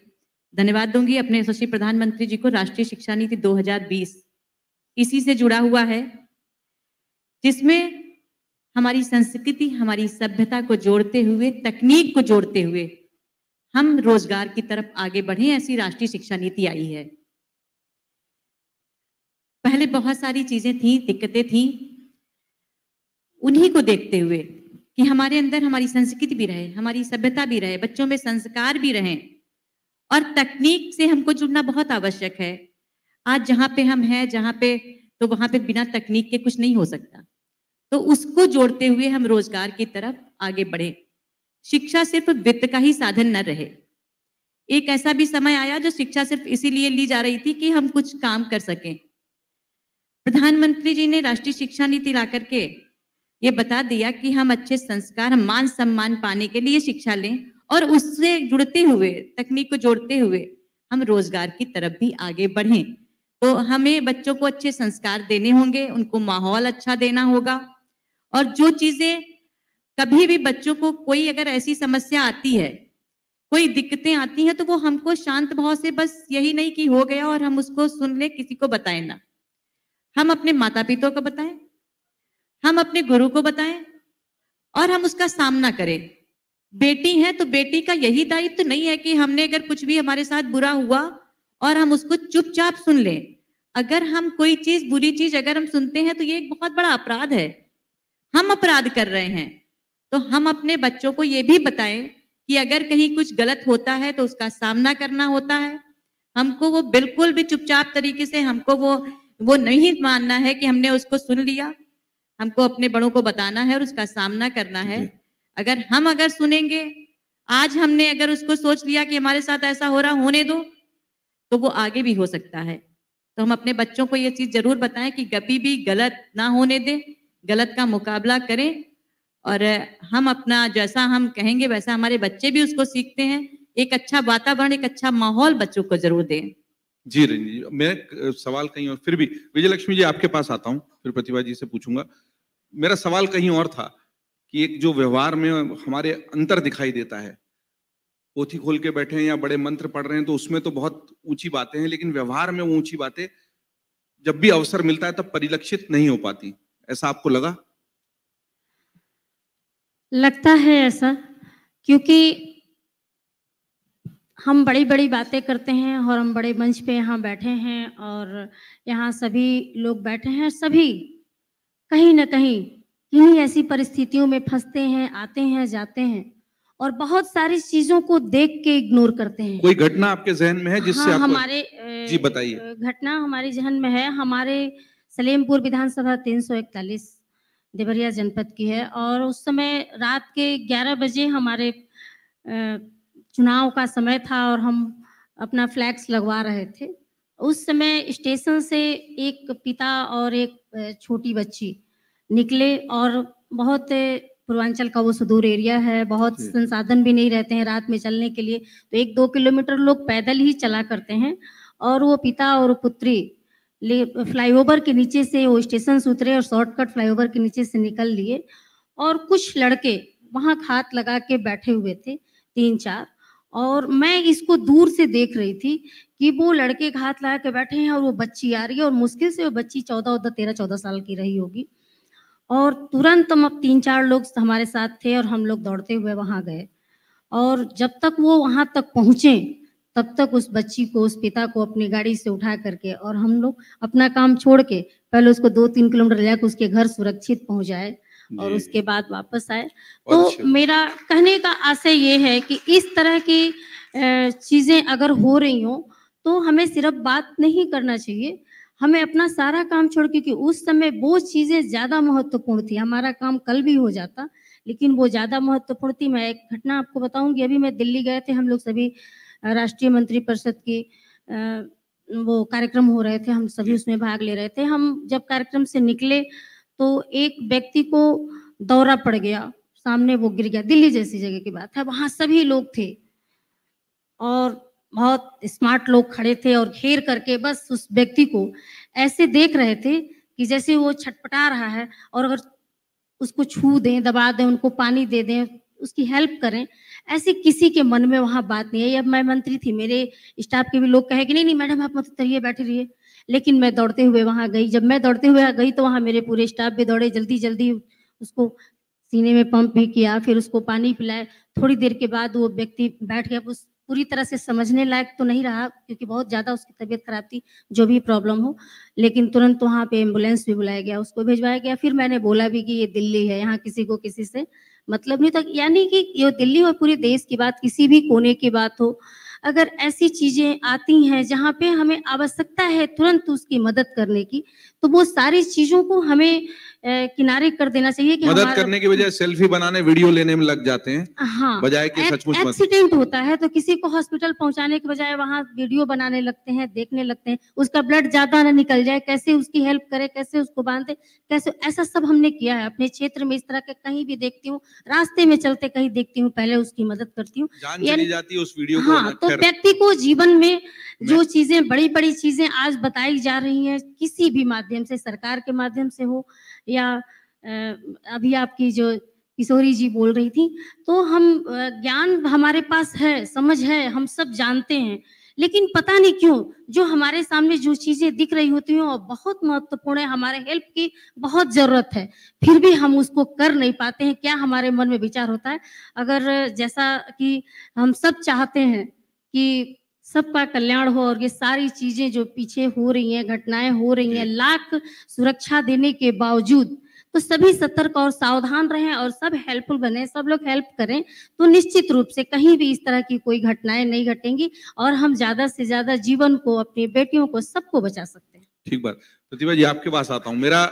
धन्यवाद दूंगी अपने यशस्वी प्रधानमंत्री जी को राष्ट्रीय शिक्षा नीति 2020 इसी से जुड़ा हुआ है जिसमें हमारी संस्कृति हमारी सभ्यता को जोड़ते हुए तकनीक को जोड़ते हुए हम रोजगार की तरफ आगे बढ़े ऐसी राष्ट्रीय शिक्षा नीति आई है पहले बहुत सारी चीजें थी दिक्कतें थी उन्हीं को देखते हुए कि हमारे अंदर हमारी संस्कृति भी रहे हमारी सभ्यता भी रहे बच्चों में संस्कार भी रहे और तकनीक से हमको जुड़ना बहुत आवश्यक है आज जहां पे हम हैं जहां पे तो वहां पे बिना तकनीक के कुछ नहीं हो सकता तो उसको जोड़ते हुए हम रोजगार की तरफ आगे बढ़े शिक्षा सिर्फ वित्त का ही साधन न रहे एक ऐसा भी समय आया जो शिक्षा सिर्फ इसीलिए ली जा रही थी कि हम कुछ काम कर सकें प्रधानमंत्री जी ने राष्ट्रीय शिक्षा नीति ला करके ये बता दिया कि हम अच्छे संस्कार मान सम्मान पाने के लिए शिक्षा लें और उससे जुड़ते हुए तकनीक को जोड़ते हुए हम रोजगार की तरफ भी आगे बढ़ें तो हमें बच्चों को अच्छे संस्कार देने होंगे उनको माहौल अच्छा देना होगा और जो चीजें कभी भी बच्चों को कोई अगर ऐसी समस्या आती है कोई दिक्कतें आती हैं तो वो हमको शांत भाव से बस यही नहीं कि हो गया और हम उसको सुन ले किसी को बताए ना हम अपने माता पिता को बताएं हम अपने गुरु को बताएं और हम उसका सामना करें बेटी है तो बेटी का यही दायित्व तो नहीं है कि हमने अगर कुछ भी हमारे साथ बुरा हुआ और हम उसको चुपचाप सुन लें अगर हम कोई चीज बुरी चीज अगर हम सुनते हैं तो ये एक बहुत बड़ा अपराध है हम अपराध कर रहे हैं तो हम अपने बच्चों को ये भी बताएं कि अगर कहीं कुछ गलत होता है तो उसका सामना करना होता है हमको वो बिल्कुल भी चुपचाप तरीके से हमको वो वो नहीं मानना है कि हमने उसको सुन लिया हमको अपने बड़ों को बताना है और उसका सामना करना है अगर हम अगर सुनेंगे आज हमने अगर उसको सोच लिया कि हमारे साथ ऐसा हो रहा होने दो तो वो आगे भी हो सकता है तो हम अपने बच्चों को ये चीज जरूर बताएं कि कभी भी गलत ना होने दें गलत का मुकाबला करें और हम अपना जैसा हम कहेंगे वैसा हमारे बच्चे भी उसको सीखते हैं एक अच्छा वातावरण एक अच्छा माहौल बच्चों को जरूर दें जी रंजन जी मैं सवाल कहीं और फिर भी विजय लक्ष्मी जी आपके पास आता हूँ फिर प्रतिभा जी से पूछूंगा मेरा सवाल कहीं और था कि एक जो व्यवहार में हमारे अंतर दिखाई देता है पोथी खोल के बैठे हैं या बड़े मंत्र पढ़ रहे हैं तो उसमें तो बहुत ऊंची बातें हैं लेकिन व्यवहार में वो ऊंची बातें जब भी अवसर मिलता है तब परिलक्षित नहीं हो पाती ऐसा आपको लगा लगता है ऐसा क्योंकि हम बड़ी बड़ी बातें करते हैं और हम बड़े मंच पे यहाँ बैठे हैं और यहाँ सभी लोग बैठे हैं सभी कहीं ना कहीं किन्हीं ऐसी परिस्थितियों में फंसते हैं आते हैं जाते हैं और बहुत सारी चीजों को देख के इग्नोर करते हैं कोई घटना आपके जहन में है जिससे हाँ, हमारे जी बताइए घटना हमारे जहन में है हमारे सलेमपुर विधानसभा तीन देवरिया जनपद की है और उस समय रात के 11 बजे हमारे ए, चुनाव का समय था और हम अपना फ्लैग्स लगवा रहे थे उस समय स्टेशन से एक पिता और एक छोटी बच्ची निकले और बहुत पूर्वांचल का वो सुदूर एरिया है बहुत संसाधन भी नहीं रहते हैं रात में चलने के लिए तो एक दो किलोमीटर लोग पैदल ही चला करते हैं और वो पिता और पुत्री ले फ्लाईओवर के नीचे से वो स्टेशन से उतरे और शॉर्टकट फ्लाईओवर के नीचे से निकल लिए और कुछ लड़के वहाँ खात लगा के बैठे हुए थे तीन चार और मैं इसको दूर से देख रही थी कि वो लड़के हाथ लगा के बैठे हैं और वो बच्ची आ रही है और मुश्किल से वो बच्ची चौदह उदा तेरह चौदह साल की रही होगी और तुरंत हम अब तीन चार लोग हमारे साथ थे और हम लोग दौड़ते हुए वहाँ गए और जब तक वो वहाँ तक पहुँचे तब तक उस बच्ची को उस पिता को अपनी गाड़ी से उठा करके और हम लोग अपना काम छोड़ के पहले उसको दो तीन किलोमीटर ले जाकर उसके घर सुरक्षित पहुँचाए और उसके बाद वापस आए तो अच्छा। मेरा कहने का आशय ये है कि इस तरह की चीजें अगर हो रही हो तो हमें सिर्फ बात नहीं करना चाहिए हमें अपना सारा काम छोड़ क्योंकि उस समय वो चीजें ज्यादा महत्वपूर्ण थी हमारा काम कल भी हो जाता लेकिन वो ज्यादा महत्वपूर्ण थी मैं एक घटना आपको बताऊंगी अभी मैं दिल्ली गए थे हम लोग सभी राष्ट्रीय मंत्री परिषद की वो कार्यक्रम हो रहे थे हम सभी उसमें भाग ले रहे थे हम जब कार्यक्रम से निकले तो एक व्यक्ति को दौरा पड़ गया सामने वो गिर गया दिल्ली जैसी जगह की बात है वहाँ सभी लोग थे और बहुत स्मार्ट लोग खड़े थे और घेर करके बस उस व्यक्ति को ऐसे देख रहे थे कि जैसे वो छटपटा रहा है और अगर उसको छू दें दबा दें उनको पानी दे दें उसकी हेल्प करें ऐसी किसी के मन में वहां बात नहीं है अब मैं मंत्री थी मेरे स्टाफ के भी लोग कहे कि नहीं नहीं मैडम आप मत उतरिए बैठे रहिए लेकिन मैं दौड़ते हुए वहां गई जब मैं दौड़ते हुए गई तो वहां मेरे पूरे स्टाफ भी दौड़े जल्दी जल्दी उसको सीने में पंप भी किया फिर उसको पानी पिलाए थोड़ी देर के बाद वो व्यक्ति बैठ गया उस पूरी तरह से समझने लायक तो नहीं रहा क्योंकि बहुत ज़्यादा उसकी तबीयत खराब थी जो भी प्रॉब्लम हो लेकिन तुरंत वहां पे एम्बुलेंस भी बुलाया गया उसको भेजवाया गया फिर मैंने बोला भी कि ये दिल्ली है यहाँ किसी को किसी से मतलब नहीं था यानी कि ये दिल्ली और पूरे देश की बात किसी भी कोने की बात हो अगर ऐसी चीज़ें आती हैं जहाँ पे हमें आवश्यकता है तुरंत उसकी मदद करने की तो वो सारी चीजों को हमें किनारे कर देना चाहिए कि मदद करने की बजाय सेल्फी बनाने वीडियो लेने में लग जाते हैं हाँ बजाय एक्सीडेंट होता है तो किसी को हॉस्पिटल पहुंचाने के बजाय वहाँ वीडियो बनाने लगते हैं देखने लगते हैं उसका ब्लड ज्यादा ना निकल जाए कैसे उसकी हेल्प करे कैसे उसको बांधे कैसे ऐसा सब हमने किया है अपने क्षेत्र में इस तरह के कहीं भी देखती हूँ रास्ते में चलते कहीं देखती हूँ पहले उसकी मदद करती हूँ हाँ तो व्यक्ति को जीवन में जो चीजें बड़ी बड़ी चीजें आज बताई जा रही है किसी भी माध्यम माध्यम से सरकार के माध्यम से हो या अभी आपकी जो किशोरी जी बोल रही थी तो हम ज्ञान हमारे पास है समझ है हम सब जानते हैं लेकिन पता नहीं क्यों जो हमारे सामने जो चीजें दिख रही होती हैं और बहुत महत्वपूर्ण है हमारे हेल्प की बहुत जरूरत है फिर भी हम उसको कर नहीं पाते हैं क्या हमारे मन में विचार होता है अगर जैसा कि हम सब चाहते हैं कि सबका कल्याण हो और ये सारी चीजें जो पीछे हो रही हैं घटनाएं हो रही हैं लाख सुरक्षा देने के बावजूद तो सभी सतर्क और सावधान रहें और सब हेल्पफुल बने सब लोग हेल्प करें तो निश्चित रूप से कहीं भी इस तरह की कोई घटनाएं नहीं घटेंगी और हम ज्यादा से ज्यादा जीवन को अपनी बेटियों को सबको बचा सकते हैं ठीक बात प्रतिभा जी आपके पास आता हूँ मेरा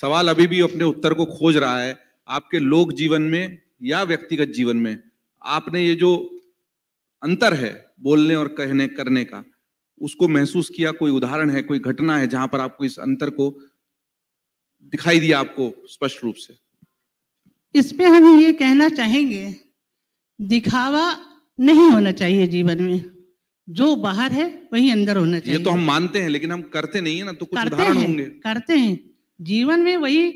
सवाल अभी भी अपने उत्तर को खोज रहा है आपके लोक जीवन में या व्यक्तिगत जीवन में आपने ये जो अंतर है बोलने और कहने करने का उसको महसूस किया कोई उदाहरण है कोई घटना है जहां पर आपको इस अंतर को दिखाई दिया आपको स्पष्ट रूप से इसमें हम ये कहना चाहेंगे दिखावा नहीं होना चाहिए जीवन में जो बाहर है वही अंदर होना चाहिए ये तो हम मानते हैं लेकिन हम करते नहीं है ना तो कुछ उदाहरण होंगे करते हैं जीवन में वही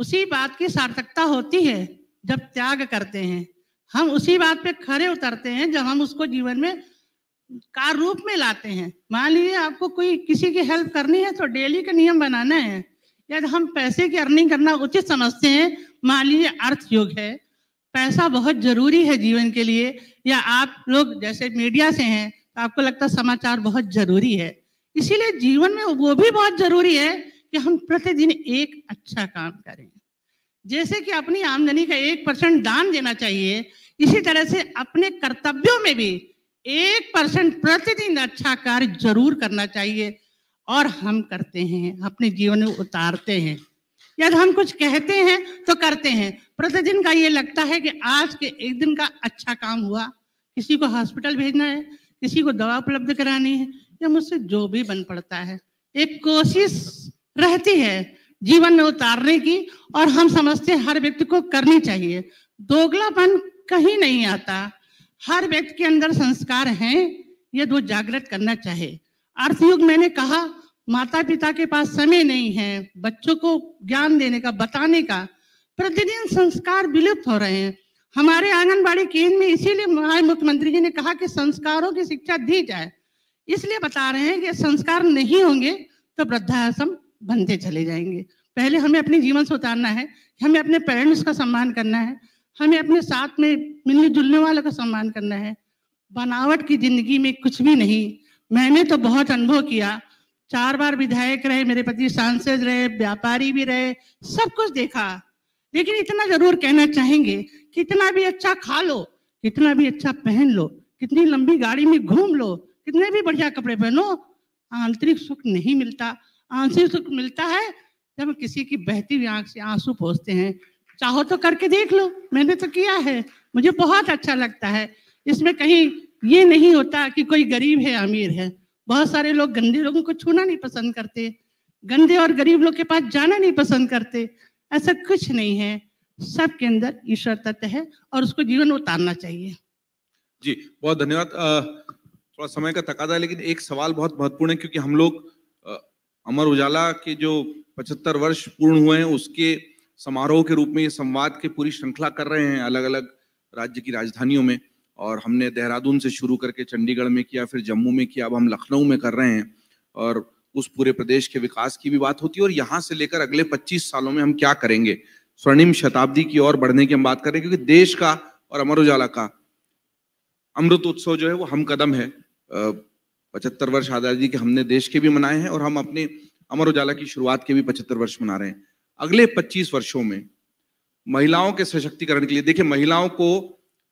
उसी बात की सार्थकता होती है जब त्याग करते हैं हम उसी बात पे खड़े उतरते हैं जब हम उसको जीवन में कार रूप में लाते हैं मान लीजिए आपको कोई किसी की हेल्प करनी है तो डेली का नियम बनाना है या हम पैसे की अर्निंग करना उचित समझते हैं मान लीजिए अर्थ योग है पैसा बहुत जरूरी है जीवन के लिए या आप लोग जैसे मीडिया से हैं तो आपको लगता है समाचार बहुत जरूरी है इसीलिए जीवन में वो भी बहुत जरूरी है कि हम प्रतिदिन एक अच्छा काम करें जैसे कि अपनी आमदनी का एक परसेंट दान देना चाहिए इसी तरह से अपने कर्तव्यों में भी एक परसेंट प्रतिदिन अच्छा कार्य जरूर करना चाहिए और हम करते हैं अपने जीवन में उतारते हैं यदि हम कुछ कहते हैं तो करते हैं प्रतिदिन का ये लगता है कि आज के एक दिन का अच्छा काम हुआ किसी को हॉस्पिटल भेजना है किसी को दवा उपलब्ध करानी है या मुझसे जो भी बन पड़ता है एक कोशिश रहती है जीवन में उतारने की और हम समझते हर व्यक्ति को करनी चाहिए दोगलापन कहीं नहीं आता हर व्यक्ति के अंदर संस्कार हैं ये दो जागृत करना चाहिए अर्थयुग मैंने कहा माता पिता के पास समय नहीं है बच्चों को ज्ञान देने का बताने का प्रतिदिन संस्कार विलुप्त हो रहे हैं हमारे आंगनबाड़ी केंद्र में इसीलिए मुख्यमंत्री जी ने कहा कि संस्कारों की शिक्षा दी जाए इसलिए बता रहे हैं कि संस्कार नहीं होंगे तो वृद्धाश्रम बनते चले जाएंगे पहले हमें अपने जीवन से उतारना है हमें अपने पेरेंट्स का सम्मान करना है हमें अपने साथ में मिलने जुलने वालों का सम्मान करना है बनावट की जिंदगी में कुछ भी नहीं मैंने तो बहुत अनुभव किया चार बार विधायक रहे मेरे पति सांसद रहे व्यापारी भी रहे सब कुछ देखा लेकिन इतना जरूर कहना चाहेंगे कितना भी अच्छा खा लो कितना भी अच्छा पहन लो कितनी लंबी गाड़ी में घूम लो कितने भी बढ़िया कपड़े पहनो आंतरिक सुख नहीं मिलता आंसी सुख तो मिलता है जब किसी की बहती हुई आंख से आंसू पोसते हैं चाहो तो करके देख लो मैंने तो किया है मुझे बहुत अच्छा लगता है इसमें कहीं ये नहीं होता कि कोई गरीब है अमीर है बहुत सारे लोग गंदे लोगों को छूना नहीं पसंद करते गंदे और गरीब लोग के पास जाना नहीं पसंद करते ऐसा कुछ नहीं है सब के अंदर ईश्वर तत्व है और उसको जीवन उतारना चाहिए जी बहुत धन्यवाद थोड़ा समय का तकादा है लेकिन एक सवाल बहुत महत्वपूर्ण है क्योंकि हम लोग अमर उजाला के जो 75 वर्ष पूर्ण हुए हैं उसके समारोह के रूप में ये संवाद के पूरी श्रृंखला कर रहे हैं अलग अलग राज्य की राजधानियों में और हमने देहरादून से शुरू करके चंडीगढ़ में किया फिर जम्मू में किया अब हम लखनऊ में कर रहे हैं और उस पूरे प्रदेश के विकास की भी बात होती है और यहाँ से लेकर अगले 25 सालों में हम क्या करेंगे स्वर्णिम शताब्दी की ओर बढ़ने की हम बात कर रहे हैं क्योंकि देश का और अमर उजाला का अमृत उत्सव जो है वो हम कदम है पचहत्तर वर्ष आजादी के हमने देश के भी मनाए हैं और हम अपने अमर उजाला की शुरुआत के भी पचहत्तर वर्ष मना रहे हैं अगले पच्चीस वर्षों में महिलाओं के सशक्तिकरण के लिए देखिए महिलाओं को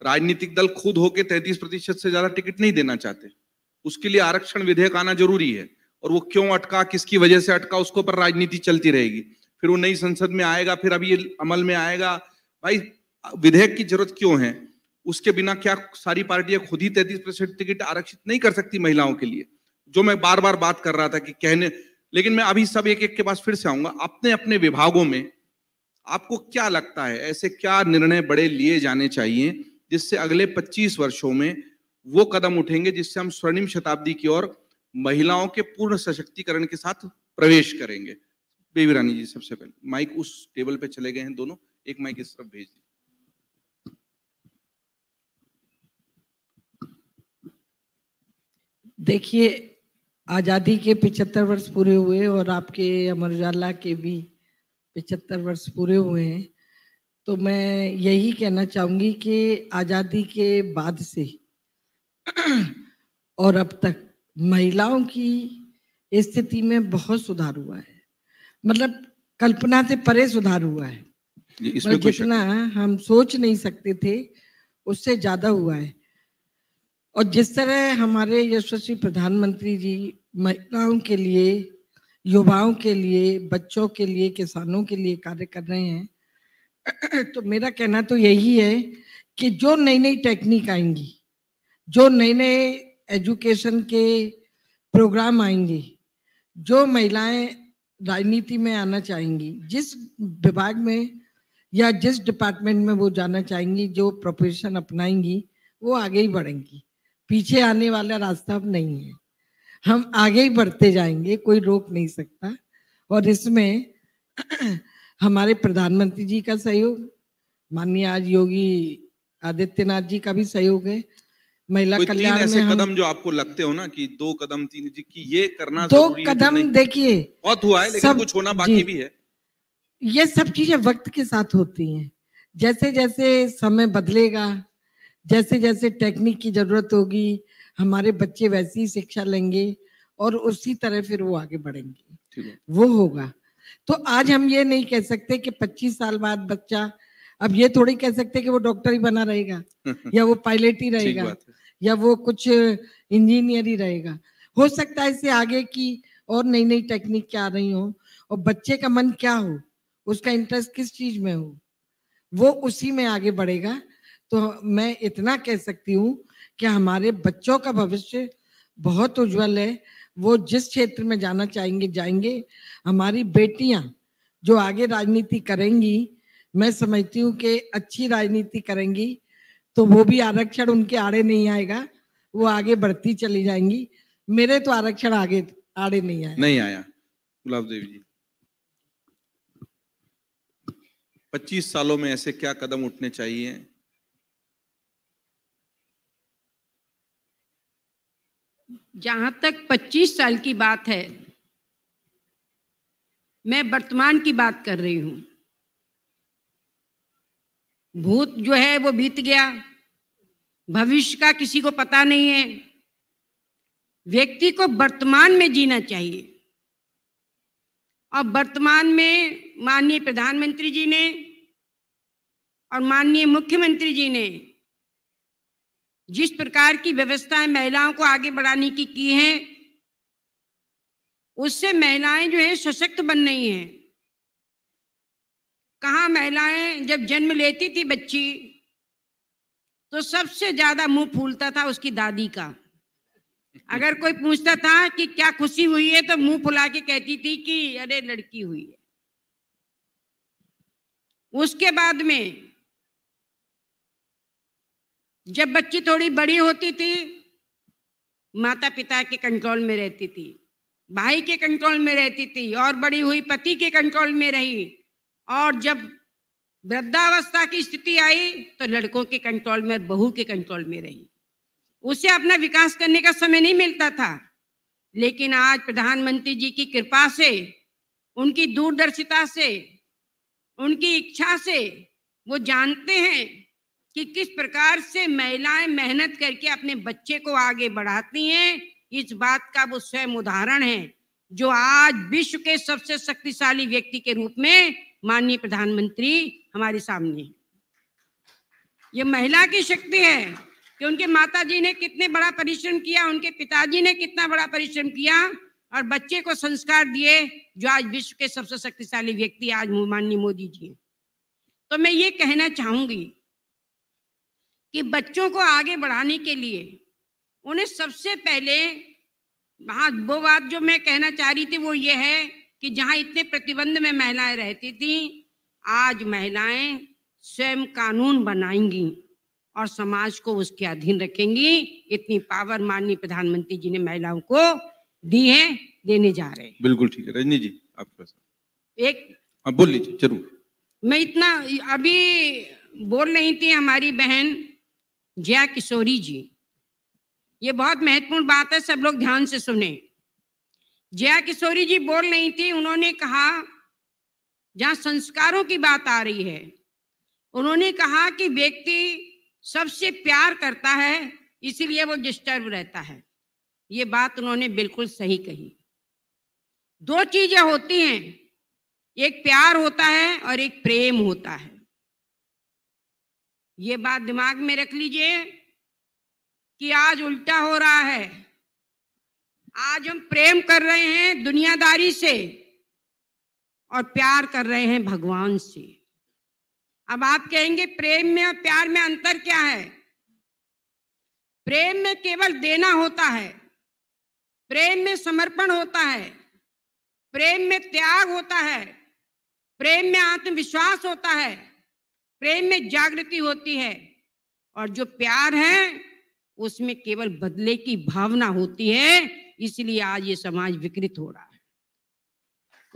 राजनीतिक दल खुद होकर तैतीस प्रतिशत से ज्यादा टिकट नहीं देना चाहते उसके लिए आरक्षण विधेयक आना जरूरी है और वो क्यों अटका किसकी वजह से अटका उसके ऊपर राजनीति चलती रहेगी फिर वो नई संसद में आएगा फिर अभी ये अमल में आएगा भाई विधेयक की जरूरत क्यों है उसके बिना क्या सारी पार्टियां खुद ही तैतीस परसेंट टिकट आरक्षित नहीं कर सकती महिलाओं के लिए जो मैं बार बार बात कर रहा था कि कहने लेकिन मैं अभी सब एक एक के पास फिर से आऊंगा अपने अपने विभागों में आपको क्या लगता है ऐसे क्या निर्णय बड़े लिए जाने चाहिए जिससे अगले 25 वर्षों में वो कदम उठेंगे जिससे हम स्वर्णिम शताब्दी की ओर महिलाओं के पूर्ण सशक्तिकरण के साथ प्रवेश करेंगे बेबी रानी जी सबसे पहले माइक उस टेबल पे चले गए हैं दोनों एक माइक इस तरफ भेज दी देखिए आज़ादी के पिछहत्तर वर्ष पूरे हुए और आपके अमर उजाला के भी पिछहत्तर वर्ष पूरे हुए हैं तो मैं यही कहना चाहूँगी कि आज़ादी के बाद से और अब तक महिलाओं की स्थिति में बहुत सुधार हुआ है मतलब कल्पना से परे सुधार हुआ है इसमें मतलब जितना हम सोच नहीं सकते थे उससे ज़्यादा हुआ है और जिस तरह हमारे यशस्वी प्रधानमंत्री जी महिलाओं के लिए युवाओं के लिए बच्चों के लिए किसानों के लिए कार्य कर रहे हैं तो मेरा कहना तो यही है कि जो नई नई टेक्निक आएंगी जो नए नए एजुकेशन के प्रोग्राम आएंगे जो महिलाएं राजनीति में आना चाहेंगी जिस विभाग में या जिस डिपार्टमेंट में वो जाना चाहेंगी जो प्रोफेशन अपनाएंगी वो आगे ही बढ़ेंगी पीछे आने वाला रास्ता अब नहीं है हम आगे ही बढ़ते जाएंगे कोई रोक नहीं सकता और इसमें हमारे प्रधानमंत्री जी का सहयोग माननीय आज योगी आदित्यनाथ जी का भी सहयोग है महिला कल्याण ऐसे में कदम जो आपको लगते हो ना कि दो कदम तीन जी की ये करना दो कदम देखिए बहुत हुआ है लेकिन सब, कुछ होना बाकी भी है ये सब चीजें वक्त के साथ होती हैं जैसे जैसे समय बदलेगा जैसे जैसे टेक्निक की जरूरत होगी हमारे बच्चे वैसी ही शिक्षा लेंगे और उसी तरह फिर वो आगे बढ़ेंगे वो होगा तो आज हम ये नहीं कह सकते कि 25 साल बाद बच्चा अब ये थोड़ी कह सकते कि वो डॉक्टर ही बना रहेगा या वो पायलट ही रहेगा या वो कुछ इंजीनियर ही रहेगा हो सकता है इससे आगे की और नई नई टेक्निक क्या आ रही हो और बच्चे का मन क्या हो उसका इंटरेस्ट किस चीज में हो वो उसी में आगे बढ़ेगा तो मैं इतना कह सकती हूँ कि हमारे बच्चों का भविष्य बहुत उज्जवल है वो जिस क्षेत्र में जाना चाहेंगे जाएंगे हमारी बेटियां जो आगे राजनीति करेंगी मैं समझती हूँ कि अच्छी राजनीति करेंगी तो वो भी आरक्षण उनके आड़े नहीं आएगा वो आगे बढ़ती चली जाएंगी मेरे तो आरक्षण आगे आड़े नहीं आया नहीं आया गुलाब देवी जी पच्चीस सालों में ऐसे क्या कदम उठने चाहिए जहां तक 25 साल की बात है मैं वर्तमान की बात कर रही हूं भूत जो है वो बीत गया भविष्य का किसी को पता नहीं है व्यक्ति को वर्तमान में जीना चाहिए और वर्तमान में माननीय प्रधानमंत्री जी ने और माननीय मुख्यमंत्री जी ने जिस प्रकार की व्यवस्थाएं महिलाओं को आगे बढ़ाने की की हैं उससे महिलाएं जो है सशक्त बन रही हैं कहा महिलाएं जब जन्म लेती थी बच्ची तो सबसे ज्यादा मुंह फूलता था उसकी दादी का अगर कोई पूछता था कि क्या खुशी हुई है तो मुंह फुला के कहती थी कि अरे लड़की हुई है उसके बाद में जब बच्ची थोड़ी बड़ी होती थी माता पिता के कंट्रोल में रहती थी भाई के कंट्रोल में रहती थी और बड़ी हुई पति के कंट्रोल में रही और जब वृद्धावस्था की स्थिति आई तो लड़कों के कंट्रोल में बहू के कंट्रोल में रही उसे अपना विकास करने का समय नहीं मिलता था लेकिन आज प्रधानमंत्री जी की कृपा से उनकी दूरदर्शिता से उनकी इच्छा से वो जानते हैं कि किस प्रकार से महिलाएं मेहनत करके अपने बच्चे को आगे बढ़ाती हैं इस बात का वो स्वयं उदाहरण है जो आज विश्व के सबसे शक्तिशाली व्यक्ति के रूप में माननीय प्रधानमंत्री हमारे सामने है ये महिला की शक्ति है कि उनके माता जी ने कितने बड़ा परिश्रम किया उनके पिताजी ने कितना बड़ा परिश्रम किया और बच्चे को संस्कार दिए जो आज विश्व के सबसे शक्तिशाली व्यक्ति आज माननीय मोदी जी तो मैं ये कहना चाहूंगी कि बच्चों को आगे बढ़ाने के लिए उन्हें सबसे पहले वहाँ वो बात जो मैं कहना चाह रही थी वो ये है कि जहाँ इतने प्रतिबंध में महिलाएं रहती थी आज महिलाएं स्वयं कानून बनाएंगी और समाज को उसके अधीन रखेंगी इतनी पावर माननीय प्रधानमंत्री जी ने महिलाओं को दी है देने जा रहे हैं बिल्कुल ठीक है रजनी जी आपके एक आप हाँ, बोल लीजिए जरूर मैं इतना अभी बोल रही थी हमारी बहन जया किशोरी जी ये बहुत महत्वपूर्ण बात है सब लोग ध्यान से सुने जया किशोरी जी बोल रही थी उन्होंने कहा जहाँ संस्कारों की बात आ रही है उन्होंने कहा कि व्यक्ति सबसे प्यार करता है इसीलिए वो डिस्टर्ब रहता है ये बात उन्होंने बिल्कुल सही कही दो चीजें होती हैं एक प्यार होता है और एक प्रेम होता है ये बात दिमाग में रख लीजिए कि आज उल्टा हो रहा है आज हम प्रेम कर रहे हैं दुनियादारी से और प्यार कर रहे हैं भगवान से अब आप कहेंगे प्रेम में और प्यार में अंतर क्या है प्रेम में केवल देना होता है प्रेम में समर्पण होता है प्रेम में त्याग होता है प्रेम में आत्मविश्वास होता है प्रेम में जागृति होती है और जो प्यार है उसमें केवल बदले की भावना होती है इसलिए आज ये समाज विकृत हो रहा है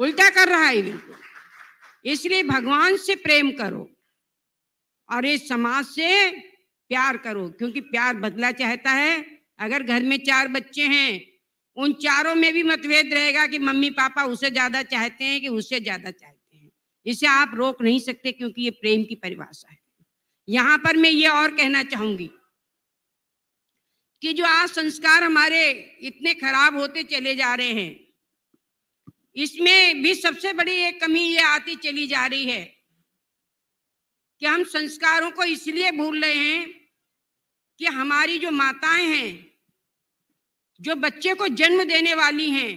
उल्टा कर रहा है बिल्कुल इसलिए भगवान से प्रेम करो और इस समाज से प्यार करो क्योंकि प्यार बदला चाहता है अगर घर में चार बच्चे हैं उन चारों में भी मतभेद रहेगा कि मम्मी पापा उसे ज्यादा चाहते हैं कि उसे ज्यादा चाहते इसे आप रोक नहीं सकते क्योंकि ये प्रेम की परिभाषा है यहां पर मैं ये और कहना चाहूंगी कि जो आज संस्कार हमारे इतने खराब होते चले जा रहे हैं इसमें भी सबसे बड़ी एक कमी ये आती चली जा रही है कि हम संस्कारों को इसलिए भूल रहे हैं कि हमारी जो माताएं हैं जो बच्चे को जन्म देने वाली हैं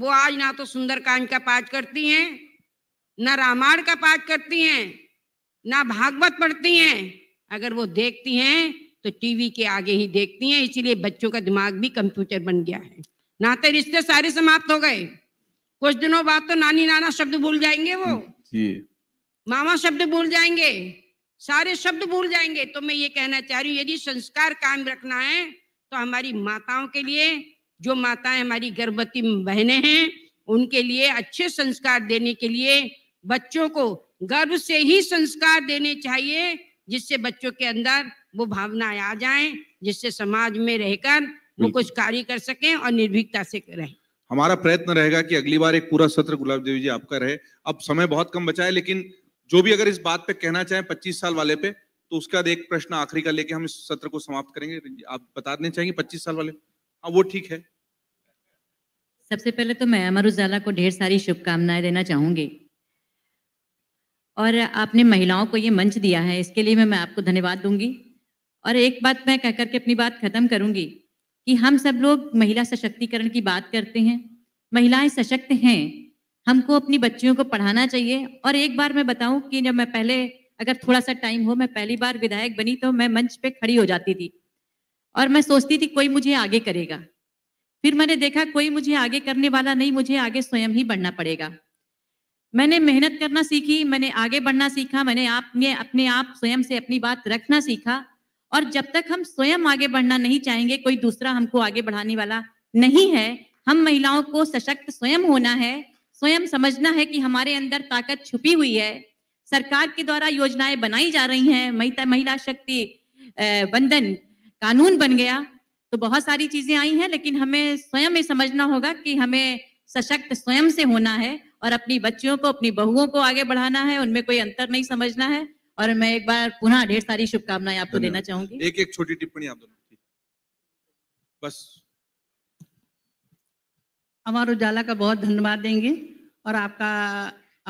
वो आज ना तो सुंदरकांड का पाठ करती हैं ना रामायण का पाठ करती हैं ना भागवत पढ़ती हैं अगर वो देखती हैं तो टीवी के आगे ही देखती हैं इसीलिए बच्चों का दिमाग भी कंप्यूटर बन गया है नाते रिश्ते सारे समाप्त हो गए कुछ दिनों बाद तो नानी नाना शब्द भूल जाएंगे वो मामा शब्द भूल जाएंगे सारे शब्द भूल जाएंगे तो मैं ये कहना चाह रही हूँ यदि संस्कार कायम रखना है तो हमारी माताओं के लिए जो माताएं हमारी गर्भवती बहनें हैं उनके लिए अच्छे संस्कार देने के लिए बच्चों को गर्भ से ही संस्कार देने चाहिए जिससे बच्चों के अंदर वो भावनाएं आ जाएं जिससे समाज में रहकर वो कुछ कार्य कर सकें और निर्भीकता से रहें हमारा प्रयत्न रहेगा कि अगली बार एक पूरा सत्र गुलाब देवी जी आपका रहे अब समय बहुत कम बचा है लेकिन जो भी अगर इस बात पे कहना चाहें पच्चीस साल वाले पे तो उसका एक प्रश्न आखिरी का लेके हम इस सत्र को समाप्त करेंगे आप बता देने चाहेंगे पच्चीस साल वाले हाँ वो ठीक है सबसे पहले तो मैं अमर उजाला को ढेर सारी शुभकामनाएं देना चाहूंगी और आपने महिलाओं को ये मंच दिया है इसके लिए मैं, मैं आपको धन्यवाद दूंगी और एक बात मैं कह करके अपनी बात खत्म करूंगी कि हम सब लोग महिला सशक्तिकरण की बात करते हैं महिलाएं सशक्त हैं हमको अपनी बच्चियों को पढ़ाना चाहिए और एक बार मैं बताऊं कि जब मैं पहले अगर थोड़ा सा टाइम हो मैं पहली बार विधायक बनी तो मैं मंच पे खड़ी हो जाती थी और मैं सोचती थी कोई मुझे आगे करेगा फिर मैंने देखा कोई मुझे आगे करने वाला नहीं मुझे आगे स्वयं ही बढ़ना पड़ेगा मैंने मेहनत करना सीखी मैंने आगे बढ़ना सीखा मैंने आपने अपने आप स्वयं से अपनी बात रखना सीखा और जब तक हम स्वयं आगे बढ़ना नहीं चाहेंगे कोई दूसरा हमको आगे बढ़ाने वाला नहीं है हम महिलाओं को सशक्त स्वयं होना है स्वयं समझना है कि हमारे अंदर ताकत छुपी हुई है सरकार के द्वारा योजनाएं बनाई जा रही हैं महिला शक्ति बंधन कानून बन गया तो बहुत सारी चीजें आई हैं लेकिन हमें स्वयं ये समझना होगा कि हमें सशक्त स्वयं से होना है और अपनी बच्चियों को अपनी बहुओं को आगे बढ़ाना है उनमें कोई अंतर नहीं समझना है और मैं एक बार पुनः ढेर सारी शुभकामनाएं आपको देना चाहूंगी एक एक छोटी टिप्पणी आप दोनों की बस अमर उजाला का बहुत धन्यवाद देंगे और आपका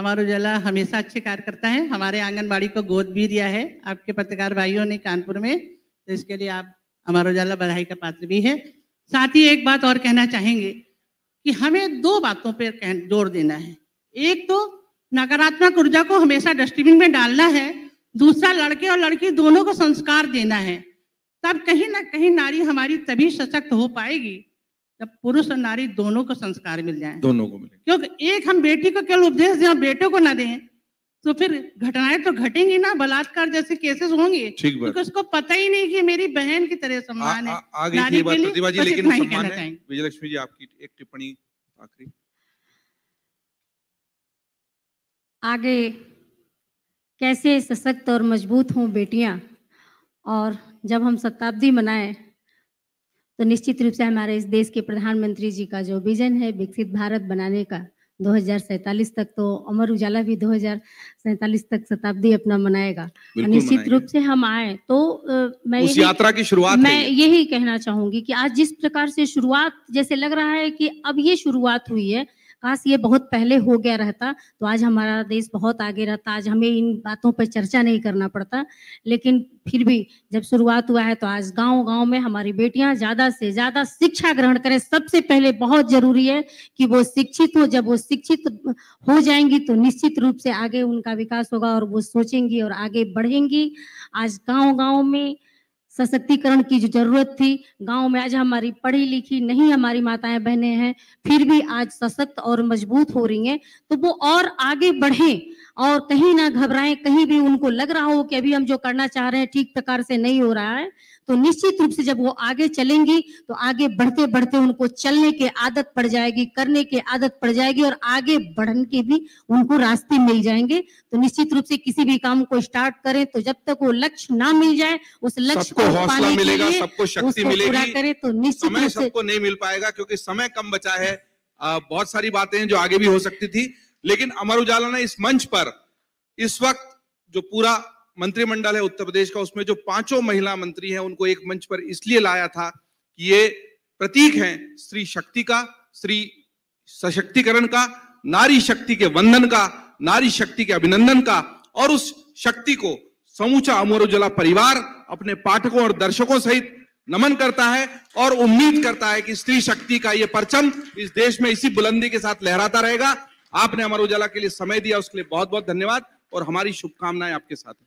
अमर उजाला हमेशा अच्छे कार्य करता है हमारे आंगनबाड़ी को गोद भी दिया है आपके पत्रकार भाइयों ने कानपुर में तो इसके लिए आप अमर उजाला बधाई का पात्र भी है साथ ही एक बात और कहना चाहेंगे कि हमें दो बातों पर जोर देना है एक तो नकारात्मक ऊर्जा को हमेशा डस्टबिन में डालना है दूसरा लड़के और लड़की दोनों को संस्कार देना है तब कहीं ना कहीं नारी हमारी तभी सशक्त हो पाएगी जब पुरुष और नारी दोनों को संस्कार मिल जाए दोनों को मिले क्योंकि एक हम बेटी को केवल उपदेश दें बेटों को ना दें तो फिर घटनाएं तो घटेंगी ना बलात्कार जैसे केसेस होंगे क्योंकि उसको पता ही नहीं कि मेरी बहन की तरह सम्मान आ, आ, है आगे की बात प्रतिभा विजयलक्ष्मी जी आपकी एक टिप्पणी आखिरी आगे कैसे सशक्त और मजबूत हों बेटियां और जब हम शताब्दी मनाएं तो निश्चित रूप से हमारे इस देश के प्रधानमंत्री जी का जो विजन है विकसित भारत बनाने का दो तक तो अमर उजाला भी दो तक शताब्दी अपना मनाएगा निश्चित रूप से हम आए तो आ, मैं उस यात्रा की शुरुआत मैं यही कहना चाहूंगी कि आज जिस प्रकार से शुरुआत जैसे लग रहा है कि अब ये शुरुआत हुई है काश ये बहुत पहले हो गया रहता तो आज हमारा देश बहुत आगे रहता आज हमें इन बातों पर चर्चा नहीं करना पड़ता लेकिन फिर भी जब शुरुआत हुआ है तो आज गांव गांव में हमारी बेटियां ज्यादा से ज्यादा शिक्षा ग्रहण करें सबसे पहले बहुत जरूरी है कि वो शिक्षित हो जब वो शिक्षित हो जाएंगी तो निश्चित रूप से आगे उनका विकास होगा और वो सोचेंगी और आगे बढ़ेंगी आज गाँव गाँव में सशक्तिकरण की जो जरूरत थी गांव में आज हमारी पढ़ी लिखी नहीं हमारी माताएं बहनें हैं फिर भी आज सशक्त और मजबूत हो रही हैं तो वो और आगे बढ़ें और कहीं ना घबराएं कहीं भी उनको लग रहा हो कि अभी हम जो करना चाह रहे हैं ठीक प्रकार से नहीं हो रहा है तो निश्चित रूप से जब वो आगे चलेंगी तो आगे बढ़ते बढ़ते उनको चलने की आदत पड़ जाएगी करने की आदत पड़ जाएगी और आगे बढ़ने के भी उनको रास्ते मिल जाएंगे तो निश्चित रूप से किसी भी काम को स्टार्ट करें तो जब तक वो लक्ष्य ना मिल जाए उस लक्ष्य को पाने के लिए पूरा करें तो निश्चित रूप से नहीं मिल पाएगा क्योंकि समय कम बचा है बहुत सारी बातें हैं जो आगे भी हो सकती थी लेकिन अमर उजाला ने इस मंच पर इस वक्त जो पूरा मंत्रिमंडल है उत्तर प्रदेश का उसमें जो पांचों महिला मंत्री हैं उनको एक मंच पर इसलिए लाया था कि ये प्रतीक हैं स्त्री शक्ति का स्त्री सशक्तिकरण का नारी शक्ति के वंदन का नारी शक्ति के अभिनंदन का और उस शक्ति को समूचा अमर उज्ज्वला परिवार अपने पाठकों और दर्शकों सहित नमन करता है और उम्मीद करता है कि स्त्री शक्ति का ये परचम इस देश में इसी बुलंदी के साथ लहराता रहेगा आपने अमर उजाला के लिए समय दिया उसके लिए बहुत बहुत धन्यवाद और हमारी शुभकामनाएं आपके साथ हैं